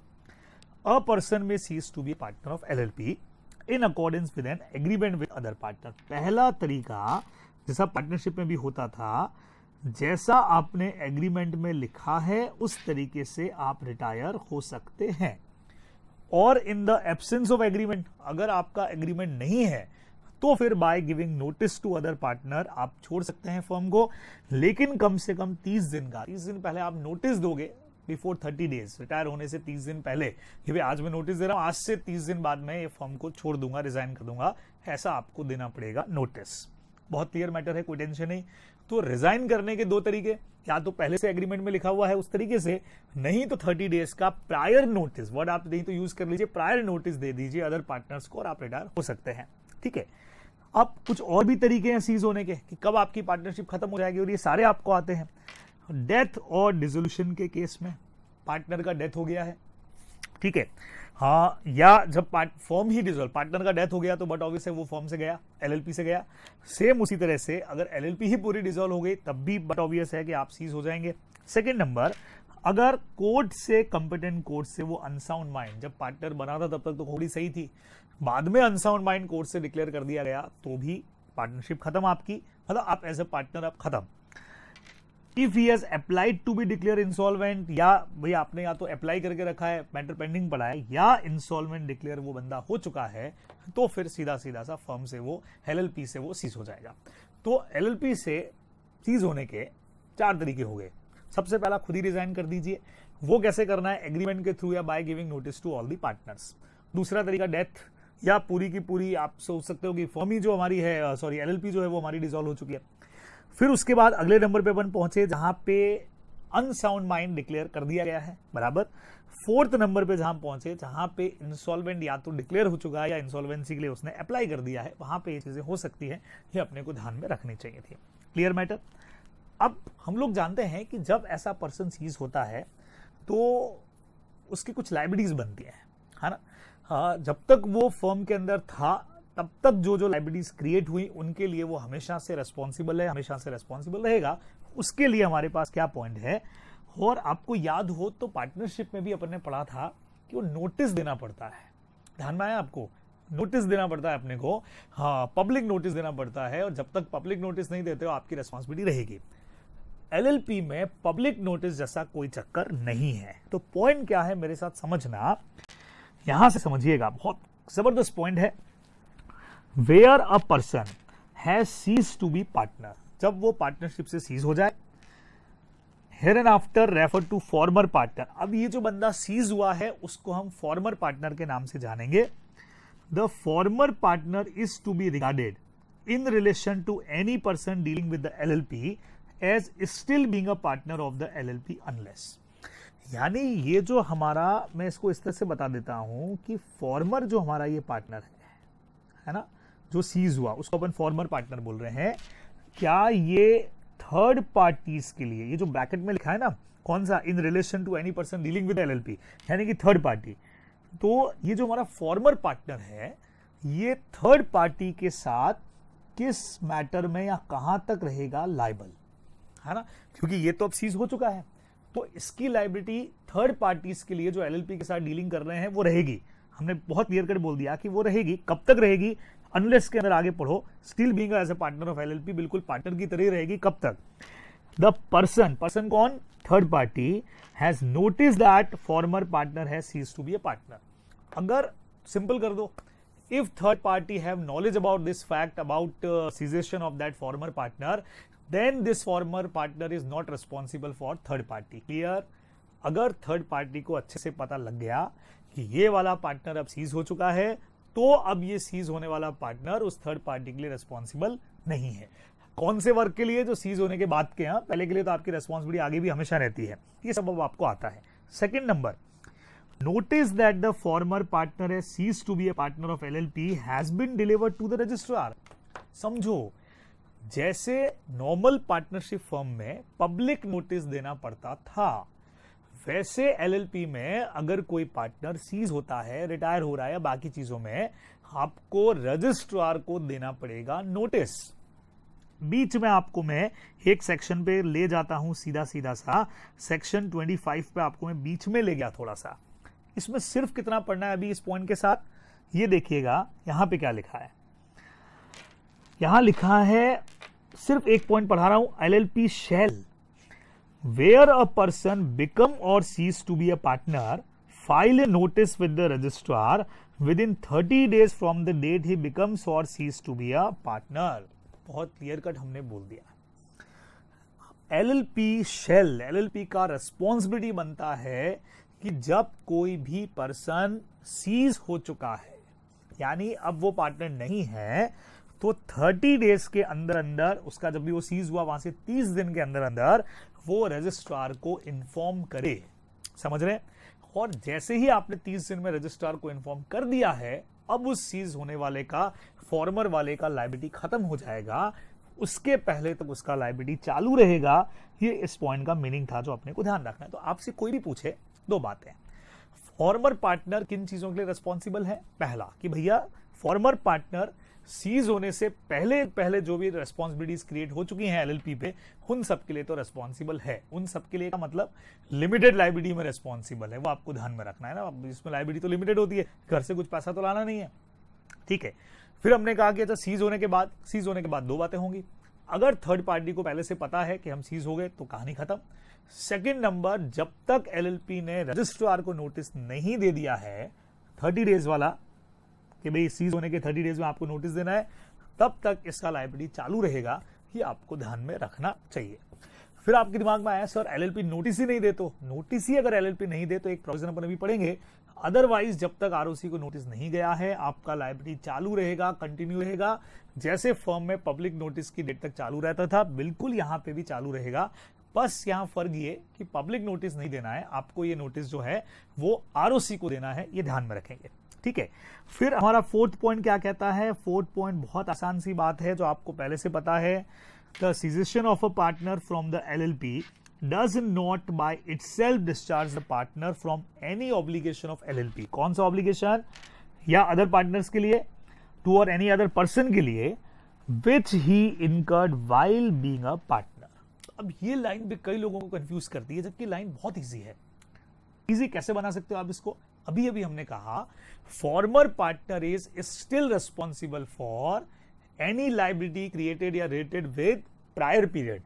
a person may cease to be partner of L L P in according with an agreement with other partner पहला तरीका जैसा partnership में भी होता था जैसा आपने एग्रीमेंट में लिखा है उस तरीके से आप रिटायर हो सकते हैं और in the absence of agreement अगर आपका एग्रीमेंट नहीं है तो फिर by giving notice to other partner आप छोड़ सकते हैं फर्म को लेकिन कम से कम 30 दिन का 30 दिन पहले आप नोटिस दोगे बिफोर 30 डेज रिटायर होने से 30 दिन पहले कि भाई आज मैं नोटिस दे रहा हूं आज से 30 दिन बाद मैं ये फर्म को छोड़ दूंगा रिजाइन कर दूंगा ऐसा आपको देना पड़ेगा नोटिस बहुत क्लियर मैटर है कोई टेंशन नहीं तो रिजाइन करने के दो तरीके या तो पहले से एग्रीमेंट में लिखा हुआ है उस तरीके से नहीं तो थर्टी डेज का प्रायर नोटिस वर्ड आप नहीं तो यूज कर लीजिए प्रायर नोटिस दे दीजिए अदर पार्टनर्स को और आप रिटायर हो सकते हैं ठीक है अब कुछ और भी तरीके हैं सीज होने के कि कब आपकी पार्टनरशिप खत्म हो जाएगी और ये सारे आपको आते हैं डेथ और डिजोल्यूशन के केस में पार्टनर का डेथ हो गया है ठीक है हाँ या जब पार्ट फॉर्म ही डिजोल्व पार्टनर का डेथ हो गया तो बट ऑब्वियस है वो फॉर्म से गया एलएलपी से गया सेम उसी तरह से अगर एलएलपी ही पूरी डिजोल्व हो गई तब भी बट ऑब्वियस है कि आप सीज हो जाएंगे सेकेंड नंबर अगर कोर्ट से कंपिटेंट कोर्ट से वो अनसाउंड माइंड जब पार्टनर बना था तब तक तो थोड़ी सही थी बाद में अनसाउंड माइंड कोर्ट से डिक्लेयर कर दिया गया तो भी पार्टनरशिप खत्म आपकी मतलब आप एज ए पार्टनर आप खत्म if he has applied to be declare insolvent या भाई आपने या तो अप्लाई करके रखा है मैटर पेंडिंग पड़ा है या इंसॉल्वेंट डिक्लेयर वो बंदा हो चुका है तो फिर सीधा सीधा सा फर्म से वो एल से वो सीज हो जाएगा तो एल से सीज होने के चार तरीके हो गए सबसे पहला खुद ही रिजाइन कर दीजिए वो कैसे करना है एग्रीमेंट के थ्रू या by giving notice to all the partners दूसरा तरीका डेथ या पूरी की पूरी आप सोच सकते हो कि फर्म ही जो हमारी है सॉरी पी जो है वो हमारी डिजोल्व हो चुकी है फिर उसके बाद अगले नंबर पे अपन पहुंचे जहां पे अनसाउंड माइंड डिक्लेयर कर दिया गया है बराबर फोर्थ नंबर पे जहां पहुंचे जहां पे इंसॉल्वेंट या तो डिक्लेयर हो चुका है या इंसॉल्वेंसी के लिए उसने अप्लाई कर दिया है वहां पे ये चीज़ें हो सकती है ये अपने को ध्यान में रखनी चाहिए थी क्लियर मैटर अब हम लोग जानते हैं कि जब ऐसा पर्सन सीज होता है तो उसकी कुछ लाइबिलिटीज़ बनती हैं है ना हाँ, जब तक वो फर्म के अंदर था तब तक जो जो लाइब्रेरीज क्रिएट हुई उनके लिए वो हमेशा से रेस्पॉन्सिबल है हमेशा से रेस्पॉन्सिबल रहेगा उसके लिए हमारे पास क्या पॉइंट है और आपको याद हो तो पार्टनरशिप में भी अपन ने पढ़ा था कि वो नोटिस देना पड़ता है ध्यान में आया आपको नोटिस देना पड़ता है अपने को हाँ पब्लिक नोटिस देना पड़ता है और जब तक पब्लिक नोटिस नहीं देते हो आपकी रेस्पॉन्सिबिलिटी रहेगी एलएलपी में पब्लिक नोटिस जैसा कोई चक्कर नहीं है तो पॉइंट क्या है मेरे साथ समझना यहां से समझिएगा बहुत जबरदस्त पॉइंट है where a person has cease to be partner जब वो पार्टनरशिप से सीज हो जाए here and after refer to former partner अब ये जो बंदा सीज हुआ है उसको हम फॉर्मर पार्टनर के नाम से जानेंगे the former partner is to be regarded in relation to any person dealing with the L L P as still being a partner of the L L P unless यानी ये जो हमारा मैं इसको इस तरह से बता देता हूं कि फॉर्मर जो हमारा ये पार्टनर है है ना जो सीज हुआ उसको अपन फॉर्मर पार्टनर बोल रहे हैं क्या ये थर्ड पार्टीज के लिए ये जो ब्रैकेट में लिखा है ना कौन सा in relation to any person dealing with P यानी कि थर्ड पार्टी तो ये जो हमारा फॉर्मर पार्टनर है ये थर्ड पार्टी के साथ किस मैटर में या कहां तक रहेगा लाइबल है ना क्योंकि ये तो अब सीज हो चुका है तो इसकी लाइबिलिटी थर्ड पार्टीज के लिए जो एलएलपी के साथ डीलिंग कर रहे हैं वो रहेगी हमने बहुत क्लियर कट बोल दिया कि वो रहेगी कब तक रहेगी अनलेस के अंदर आगे पढ़ो still being as a partner of L L P बिल्कुल पार्टनर की तरह ही रहेगी कब तक द पर्सन पर्सन कौन third party has notice that former partner has cease to be a partner अगर सिंपल कर दो if third party have knowledge about this fact about cessation of that former partner then this former partner is not responsible for third party clear अगर third party को अच्छे से पता लग गया कि ये वाला पार्टनर अब सीज हो चुका है तो अब ये सीज होने वाला पार्टनर उस थर्ड पार्टी के लिए रेस्पॉन्सिबल नहीं है कौन से वर्क के लिए जो सीज होने के बाद के हैं पहले के लिए तो आपकी रेस्पॉन्सिबिलिटी आगे भी हमेशा रहती है ये सब अब आपको आता है second number the former partner has cease to be a partner of L L P has been delivered to the registrar समझो जैसे नॉर्मल पार्टनरशिप फर्म में पब्लिक नोटिस देना पड़ता था वैसे एलएलपी में अगर कोई पार्टनर सीज होता है रिटायर हो रहा है या बाकी चीजों में आपको रजिस्ट्रार को देना पड़ेगा नोटिस बीच में आपको मैं एक सेक्शन पे ले जाता हूं सीधा सीधा सा सेक्शन 25 पे आपको मैं बीच में ले गया थोड़ा सा इसमें सिर्फ कितना पढ़ना है अभी इस पॉइंट के साथ ये देखिएगा यहां पे क्या लिखा है यहां लिखा है सिर्फ एक पॉइंट पढ़ा रहा हूं L L P shall where a person become or cease to be a partner file a notice with the registrar within thirty days from the date he becomes or cease to be a partner बहुत clear cut हमने बोल दिया L L P shall L L P का responsibility बनता है कि जब कोई भी पर्सन सीज हो चुका है यानी अब वो पार्टनर नहीं है तो 30 डेज के अंदर अंदर उसका जब भी वो सीज हुआ वहां से 30 दिन के अंदर अंदर वो रजिस्ट्रार को इन्फॉर्म करे समझ रहे और जैसे ही आपने 30 दिन में रजिस्ट्रार को इन्फॉर्म कर दिया है अब उस सीज होने वाले का फॉर्मर वाले का लाइबिलिटी खत्म हो जाएगा उसके पहले तक उसका लाइबिलिटी चालू रहेगा ये इस पॉइंट का मीनिंग था जो अपने को ध्यान रखना है तो आपसे कोई भी पूछे दो बातें फॉर्मर पार्टनर किन चीज़ों के लिए रिस्पॉन्सिबल है पहला कि भैया फॉर्मर पार्टनर सीज होने से पहले पहले जो भी रेस्पॉन्सिबिलिटीज क्रिएट हो चुकी हैं एलएलपी पे उन सब के लिए तो रेस्पॉन्सिबल है उन सब के लिए का मतलब लिमिटेड लाइब्रेरी में रेस्पॉन्सिबल है वो आपको ध्यान में रखना है ना इसमें लाइब्रेरी तो लिमिटेड होती है घर से कुछ पैसा तो लाना नहीं है ठीक है फिर हमने कहा कि अच्छा सीज होने के बाद सीज होने के बाद दो बातें होंगी अगर थर्ड पार्टी को पहले से पता है कि हम सीज हो गए तो कहानी खत्म सेकेंड नंबर जब तक एल ने रजिस्ट्रार को नोटिस नहीं दे दिया है थर्टी डेज वाला कि भाई सीज होने के थर्टी डेज में आपको नोटिस देना है तब तक इसका लाइब्रेरी चालू रहेगा ये आपको ध्यान में रखना चाहिए फिर आपके दिमाग में आया सर एलएलपी नोटिस ही नहीं दे तो नोटिस ही अगर एलएलपी नहीं दे तो एक प्रोविजन अपन अभी पढ़ेंगे अदरवाइज जब तक आरओसी को नोटिस नहीं गया है आपका लाइब्रेरी चालू रहेगा कंटिन्यू रहेगा जैसे फॉर्म में पब्लिक नोटिस की डेट तक चालू रहता था बिल्कुल यहाँ पे भी चालू रहेगा बस यहाँ फर्क ये कि पब्लिक नोटिस नहीं देना है आपको ये नोटिस जो है वो आरओसी को देना है ये ध्यान में रखेंगे ठीक है फिर हमारा फोर्थ पॉइंट क्या कहता है फोर्थ पॉइंट बहुत आसान सी बात है जो आपको पहले से पता है the cessation of a partner from the L L P does not by itself discharge the partner from any obligation of L L P कौन सा ऑब्लिगेशन या अदर पार्टनर्स के लिए टू और एनी अदर पर्सन के लिए which he incurred while being a partner अब ये लाइन भी कई लोगों को कंफ्यूज करती है जबकि लाइन बहुत ईजी है ईजी कैसे बना सकते हो आप इसको अभी अभी हमने कहा former partner is still responsible for any liability created या related with prior period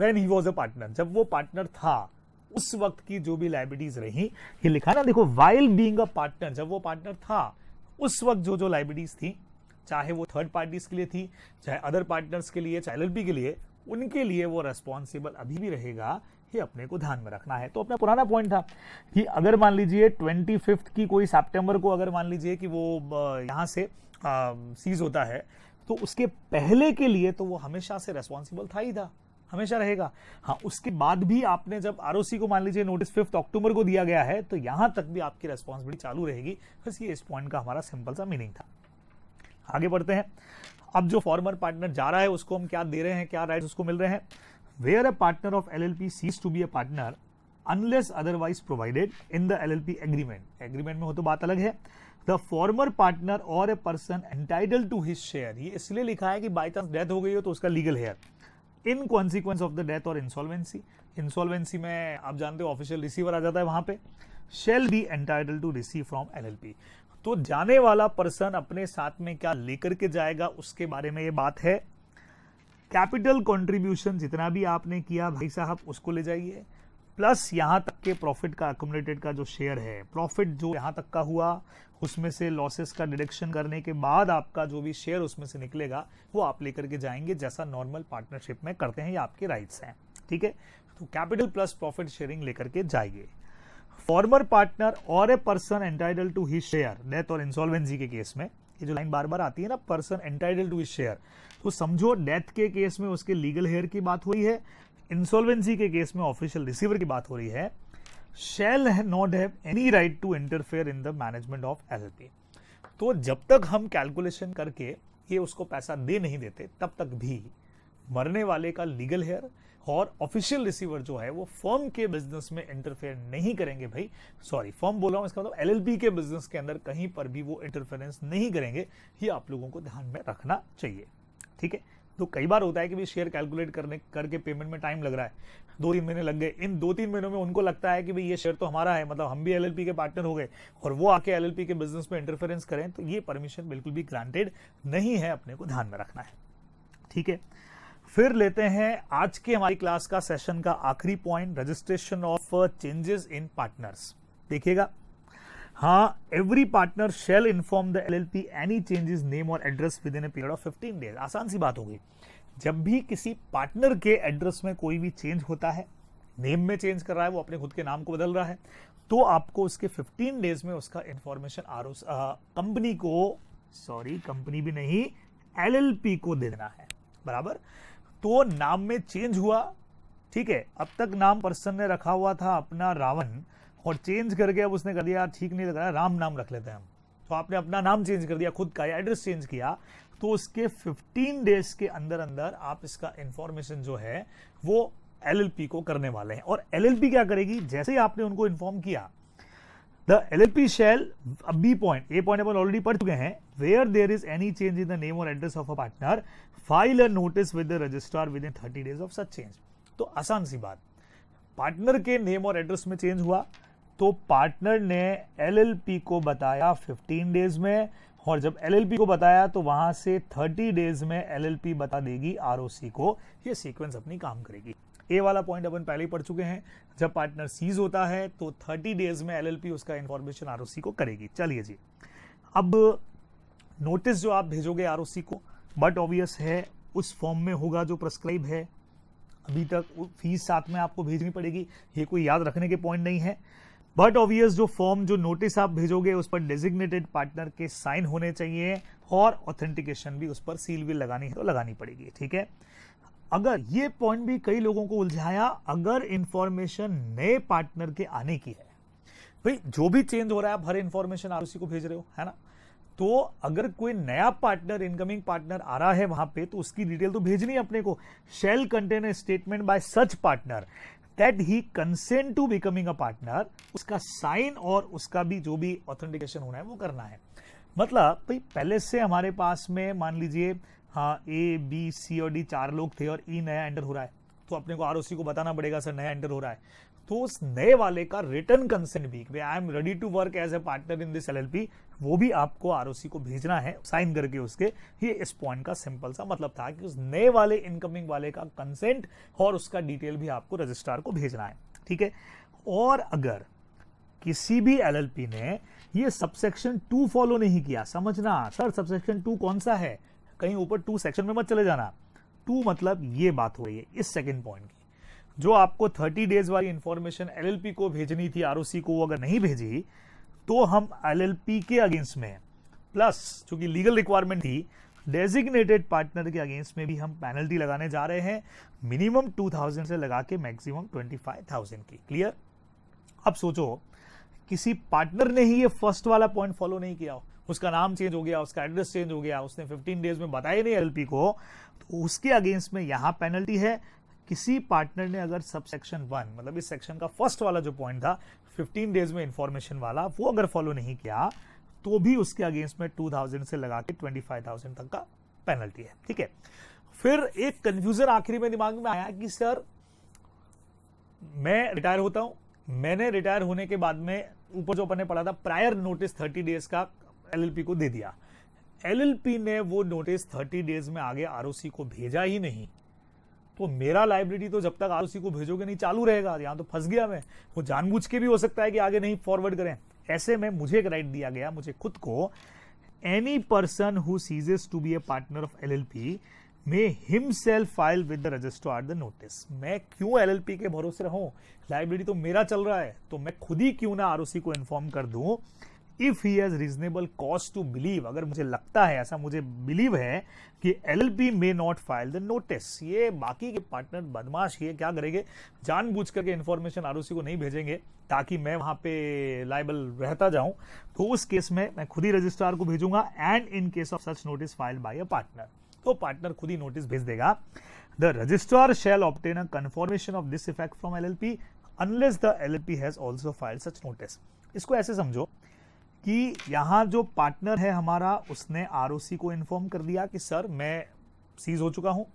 when he was a partner जब वो पार्टनर था उस वक्त की जो भी लाइबिलिटीज रही ये लिखा ना देखो वाइल बींग अ पार्टनर जब वो पार्टनर था उस वक्त जो जो लाइबिलिटीज थी चाहे वो थर्ड पार्टीज के लिए थी चाहे अदर पार्टनर्स के लिए चाहे एल के लिए उनके लिए वो रेस्पॉन्सिबल अभी भी रहेगा ये अपने को ध्यान में रखना है तो अपना पुराना पॉइंट था कि अगर मान लीजिए ट्वेंटी फिफ्थ की कोई सेप्टेम्बर को अगर मान लीजिए कि वो यहाँ से सीज होता है तो उसके पहले के लिए तो वो हमेशा से रेस्पॉन्सिबल था ही था हमेशा रहेगा हाँ उसके बाद भी आपने जब आर को मान लीजिए नोटिस फिफ्थ अक्टूबर को दिया गया है तो यहाँ तक भी आपकी रेस्पॉन्सिबिलिटी चालू रहेगी बस ये इस पॉइंट का हमारा सिंपल सा मीनिंग था आगे बढ़ते हैं अब जो फॉर्मर पार्टनर जा रहा है उसको हम क्या दे रहे हैं क्या राइट्स उसको मिल रहे हैं where a partner of LLP ceases to be a partner unless otherwise provided in the LLP agreement. Agreement में हो तो बात अलग है The former partner or a person entitled to his share. ये इसलिए लिखा है कि बाई चांस डेथ हो गई हो तो उसका legal heir in consequence of the death और इंसॉल्वेंसी इंसॉल्वेंसी में आप जानते हो ऑफिशियल रिसीवर आ जाता है वहां पे shall be entitle to receive from LLP तो जाने वाला पर्सन अपने साथ में क्या लेकर के जाएगा उसके बारे में ये बात है कैपिटल कॉन्ट्रीब्यूशन जितना भी आपने किया भाई साहब उसको ले जाइए प्लस यहाँ तक के प्रॉफिट का अकोमोडेटेड का जो शेयर है प्रॉफिट जो यहाँ तक का हुआ उसमें से लॉसेस का डिडक्शन करने के बाद आपका जो भी शेयर उसमें से निकलेगा वो आप लेकर के जाएंगे जैसा नॉर्मल पार्टनरशिप में करते हैं या आपके राइट्स हैं ठीक है तो कैपिटल प्लस प्रॉफिट शेयरिंग लेकर के जाइए former partner or a person entitle to his share death और इंसॉल्वेंसी के केस में ये जो लाइन बार बार आती है ना person entitle to his share तो समझो डेथ के केस में उसके लीगल हेयर की बात हुई है इंसॉल्वेंसी के केस में ऑफिशियल रिसीवर की बात हो रही है shall not have any right to interfere in the management of L तो जब तक हम कैलकुलेशन करके ये उसको पैसा दे नहीं देते तब तक भी मरने वाले का लीगल हेयर और ऑफिशियल रिसीवर जो है वो फर्म के बिजनेस में इंटरफेयर नहीं करेंगे भाई सॉरी फर्म बोल रहा हूँ इसका मतलब एलएलपी के बिजनेस के अंदर कहीं पर भी वो इंटरफेरेंस नहीं करेंगे ये आप लोगों को ध्यान में रखना चाहिए ठीक है तो कई बार होता है कि भाई शेयर कैलकुलेट करने करके पेमेंट में टाइम लग रहा है दो तीन महीने लग गए इन दो तीन महीनों में उनको लगता है कि भाई ये शेयर तो हमारा है मतलब हम भी एल के पार्टनर हो गए और वो आके एल के बिजनेस में इंटरफेरेंस करें तो ये परमिशन बिल्कुल भी ग्रांटेड नहीं है अपने को ध्यान में रखना है ठीक है फिर लेते हैं आज के हमारी क्लास का सेशन का आखिरी point registration of changes in partners देखिएगा हाँ every partner shall inform the L L P any changes name or address within a period of fifteen days आसान सी बात हो गई जब भी किसी पार्टनर के एड्रेस में कोई भी चेंज होता है नेम में चेंज कर रहा है वो अपने खुद के नाम को बदल रहा है तो आपको उसके 15 डेज में उसका इन्फॉर्मेशन आर कंपनी को सॉरी कंपनी भी नहीं एलएलपी को दे देना है बराबर तो नाम में चेंज हुआ ठीक है अब तक नाम पर्सन ने रखा हुआ था अपना रावण और चेंज करके अब उसने कर दिया ठीक नहीं लग रहा राम नाम रख लेते हैं हम तो आपने अपना नाम चेंज कर दिया खुद का या एड्रेस चेंज किया तो उसके 15 डेज के अंदर अंदर आप इसका इंफॉर्मेशन जो है वो एलएलपी को करने वाले हैं और एलएलपी क्या करेगी जैसे ही आपने उनको इन्फॉर्म किया the LLP shall be point a point अपन ऑलरेडी पढ़ चुके हैं where there is any change in the name or address of a partner file a notice with the registrar within thirty days of such change तो आसान सी बात partner के name or address में change हुआ तो partner ने LLP को बताया 15 डेज में और जब एलएलपी को बताया तो वहां से 30 डेज में एलएलपी बता देगी आरओसी को ये सीक्वेंस अपनी काम करेगी ए वाला पॉइंट अपन पहले ही पढ़ चुके हैं जब पार्टनर सीज होता है तो 30 डेज में एलएलपी उसका इन्फॉर्मेशन आरओसी को करेगी चलिए जी अब नोटिस जो आप भेजोगे आरओसी को बट ऑब्वियस है उस फॉर्म में होगा जो प्रस्क्राइब है अभी तक फीस साथ में आपको भेजनी पड़ेगी ये कोई याद रखने के पॉइंट नहीं है बट ऑब्वियस जो फॉर्म जो नोटिस आप भेजोगे उस पर डेजिग्नेटेड पार्टनर के साइन होने चाहिए और ऑथेंटिकेशन भी उस पर सील भी लगानी है तो लगानी पड़ेगी ठीक है अगर ये पॉइंट भी कई लोगों को उलझाया अगर इंफॉर्मेशन नए पार्टनर के आने की है भाई जो भी चेंज हो रहा है आप हर इंफॉर्मेशन आर को भेज रहे हो है ना तो अगर कोई नया पार्टनर इनकमिंग पार्टनर आ रहा है वहां पे तो उसकी डिटेल तो भेजनी है अपने को shall contain a statement by such partner that he consent to becoming a partner उसका साइन और उसका भी जो भी ऑथेंटिकेशन होना है वो करना है मतलब भाई पहले से हमारे पास में मान लीजिए हाँ ए बी सी और डी चार लोग थे और ई e नया एंटर हो रहा है तो अपने को आर को बताना पड़ेगा सर नया एंटर हो रहा है तो उस नए वाले का रिटर्न कंसेंट भी I am ready to work as a partner in this L वो भी आपको आर को भेजना है साइन करके उसके ये इस पॉइंट का सिंपल सा मतलब था कि उस नए वाले इनकमिंग वाले का कंसेंट और उसका डिटेल भी आपको रजिस्ट्रार को भेजना है ठीक है और अगर किसी भी एल ने ये सबसेक्शन टू फॉलो नहीं किया समझना सर सबसेक्शन टू कौन सा है कहीं ऊपर टू सेक्शन में मत चले जाना टू मतलब ये बात हो रही है इस सेकेंड पॉइंट की जो आपको 30 डेज वाली इंफॉर्मेशन एलएलपी को भेजनी थी आर को अगर नहीं भेजी तो हम एलएलपी के अगेंस्ट में प्लस चूंकि लीगल रिक्वायरमेंट थी डेजिग्नेटेड पार्टनर के अगेंस्ट में भी हम पेनल्टी लगाने जा रहे हैं मिनिमम 2000 से लगा के मैक्सिमम 25000 की क्लियर अब सोचो किसी पार्टनर ने ही ये फर्स्ट वाला पॉइंट फॉलो नहीं किया उसका नाम चेंज हो गया उसका एड्रेस चेंज हो गया उसने 15 डेज में बताया नहीं एलपी को तो उसके अगेंस्ट में यहां पेनल्टी है किसी पार्टनर ने अगर सब सेक्शन वन मतलब इस सेक्शन का फर्स्ट वाला जो पॉइंट था 15 डेज में इंफॉर्मेशन वाला वो अगर फॉलो नहीं किया तो भी उसके अगेंस्ट में 2000 से लगा के 25,000 तक का पेनल्टी है ठीक है फिर एक कंफ्यूजन आखिरी में दिमाग में आया कि सर मैं रिटायर होता हूं मैंने रिटायर होने के बाद में ऊपर जो अपन ने पढ़ा था प्रायर नोटिस 30 डेज का एलएलपी को दे दिया एलएलपी ने वो नोटिस 30 डेज में आगे आरओसी को भेजा ही नहीं तो मेरा लाइब्रेरी तो जब तक आर को भेजोगे नहीं चालू रहेगा यहाँ तो फंस गया मैं वो जानबूझ के भी हो सकता है कि आगे नहीं फॉरवर्ड करें ऐसे में मुझे एक राइट दिया गया मुझे खुद को any person who ceases to be a partner of L L P may self file with the registrar the notice मैं क्यों एल एल पी के भरोसे रहूं लाइब्रेरी तो मेरा चल रहा है तो मैं खुद ही क्यों ना आर को इन्फॉर्म कर दूं if he has reasonable cause to believe अगर मुझे लगता है ऐसा मुझे बिलीव है कि L L P may not file the notice ये बाकी के पार्टनर बदमाश ये क्या करेंगे जानबूझ करके इन्फॉर्मेशन आर को नहीं भेजेंगे ताकि मैं वहां पे लाइबल रहता जाऊं तो उस केस में मैं खुद ही रजिस्ट्रार को भेजूंगा and in case of such notice file by a partner तो पार्टनर खुद ही नोटिस भेज देगा the registrar shall obtain a confirmation of this effect from L L P unless the L L P has also file such notice इसको ऐसे समझो कि यहाँ जो पार्टनर है हमारा उसने आर को इन्फॉर्म कर दिया कि सर मैं सीज हो चुका हूँ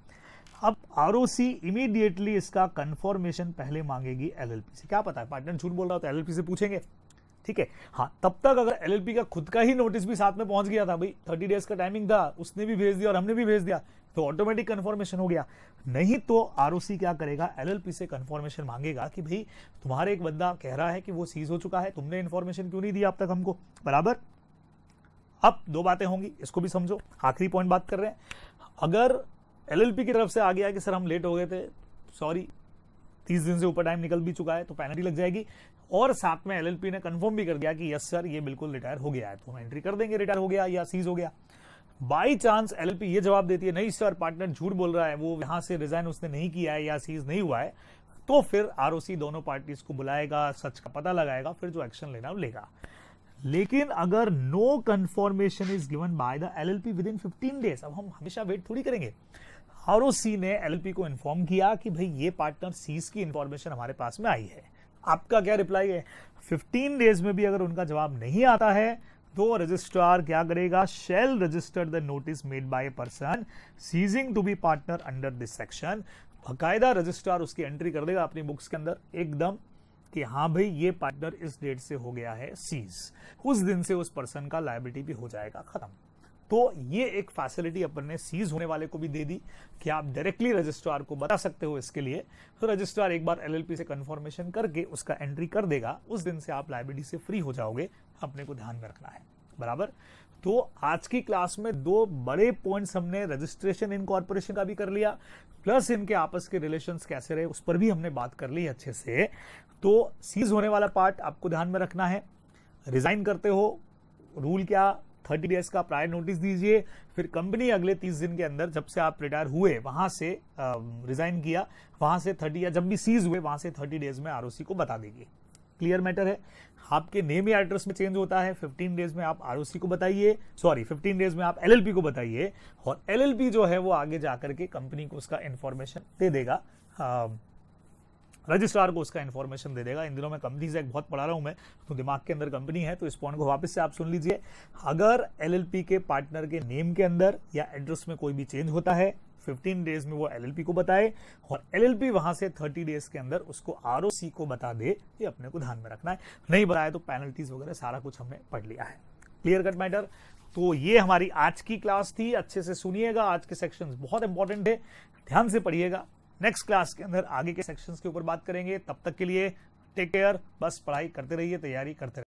अब आर ओ सी इमीडिएटली इसका कन्फर्मेशन पहले मांगेगी एल से क्या पता है पार्टनर झूठ बोल रहा हो तो एल से पूछेंगे ठीक है हाँ तब तक अगर एल का खुद का ही नोटिस भी साथ में पहुंच गया था भाई थर्टी डेज का टाइमिंग था उसने भी भेज दिया और हमने भी भेज दिया तो ऑटोमेटिक कन्फर्मेशन हो गया नहीं तो आर क्या करेगा एल से कन्फर्मेशन मांगेगा कि भाई तुम्हारे एक बंदा कह रहा है कि वो सीज हो चुका है तुमने इन्फॉर्मेशन क्यों नहीं दिया अब तक हमको बराबर अब दो बातें होंगी इसको भी समझो आखिरी पॉइंट बात कर रहे हैं अगर एल की तरफ से आ गया कि सर हम लेट हो गए थे सॉरी तीस दिन से ऊपर टाइम निकल भी चुका है तो पेनल्टी लग जाएगी और साथ में एलएलपी ने कंफर्म भी कर दिया कि यस सर ये बिल्कुल रिटायर हो गया है तो हम एंट्री कर देंगे रिटायर हो गया या सीज हो गया बाई चांस एलएलपी ये जवाब देती है नहीं सर पार्टनर झूठ बोल रहा है वो यहां से रिजाइन उसने नहीं किया है या सीज नहीं हुआ है तो फिर आरओसी दोनों पार्टीज को बुलाएगा सच का पता लगाएगा फिर जो एक्शन लेना वो लेगा लेकिन अगर no confirmation is given by the LLP within 15 days अब हम हमेशा वेट थोड़ी करेंगे आरओसी ने एलएलपी को इन्फॉर्म किया कि भाई ये पार्टनर सीज की इंफॉर्मेशन हमारे पास में आई है आपका क्या रिप्लाई है फिफ्टीन डेज में भी अगर उनका जवाब नहीं आता है तो रजिस्ट्रार क्या करेगा shall register the notice made by person ceasing to be partner under this section बाकायदा रजिस्ट्रार उसकी एंट्री कर देगा अपनी बुक्स के अंदर एकदम कि हाँ भाई ये पार्टनर इस डेट से हो गया है सीज उस दिन से उस पर्सन का लाइबिलिटी भी हो जाएगा खत्म तो ये एक फैसिलिटी अपन ने सीज होने वाले को भी दे दी कि आप डायरेक्टली रजिस्ट्रार को बता सकते हो इसके लिए तो रजिस्ट्रार एक बार एलएलपी से कन्फर्मेशन करके उसका एंट्री कर देगा उस दिन से आप लाइब्रेरी से फ्री हो जाओगे अपने को ध्यान में रखना है बराबर तो आज की क्लास में दो बड़े पॉइंट्स हमने रजिस्ट्रेशन इन कॉर्पोरेशन का भी कर लिया प्लस इनके आपस के रिलेशंस कैसे रहे उस पर भी हमने बात कर ली अच्छे से तो सीज होने वाला पार्ट आपको ध्यान में रखना है रिजाइन करते हो रूल क्या थर्टी डेज का प्रायर नोटिस दीजिए फिर कंपनी अगले तीस दिन के अंदर जब से आप रिटायर हुए वहां से रिजाइन किया वहां से थर्टी या जब भी सीज हुए वहां से थर्टी डेज में आर को बता देगी क्लियर मैटर है आपके नेम या एड्रेस में चेंज होता है 15 डेज में आप आर को बताइए सॉरी 15 डेज में आप एल को बताइए और एल जो है वो आगे जाकर के कंपनी को उसका इन्फॉर्मेशन दे देगा रजिस्ट्रार को उसका इन्फॉर्मेशन दे देगा इन दिनों में कंपनी से एक बहुत पढ़ा रहा हूँ मैं तो दिमाग के अंदर कंपनी है तो इस पॉइंट को वापस से आप सुन लीजिए अगर एल के पार्टनर के नेम के अंदर या एड्रेस में कोई भी चेंज होता है 15 डेज में वो एल को बताए और एल वहां से 30 डेज के अंदर उसको आर को बता दे ये अपने को ध्यान में रखना है नहीं बताया तो पेनल्टीज वगैरह सारा कुछ हमने पढ़ लिया है क्लियर कट मैटर तो ये हमारी आज की क्लास थी अच्छे से सुनिएगा आज के सेक्शंस बहुत इंपॉर्टेंट है ध्यान से पढ़िएगा नेक्स्ट क्लास के अंदर आगे के सेक्शंस के ऊपर बात करेंगे तब तक के लिए टेक केयर बस पढ़ाई करते रहिए तैयारी करते रहिए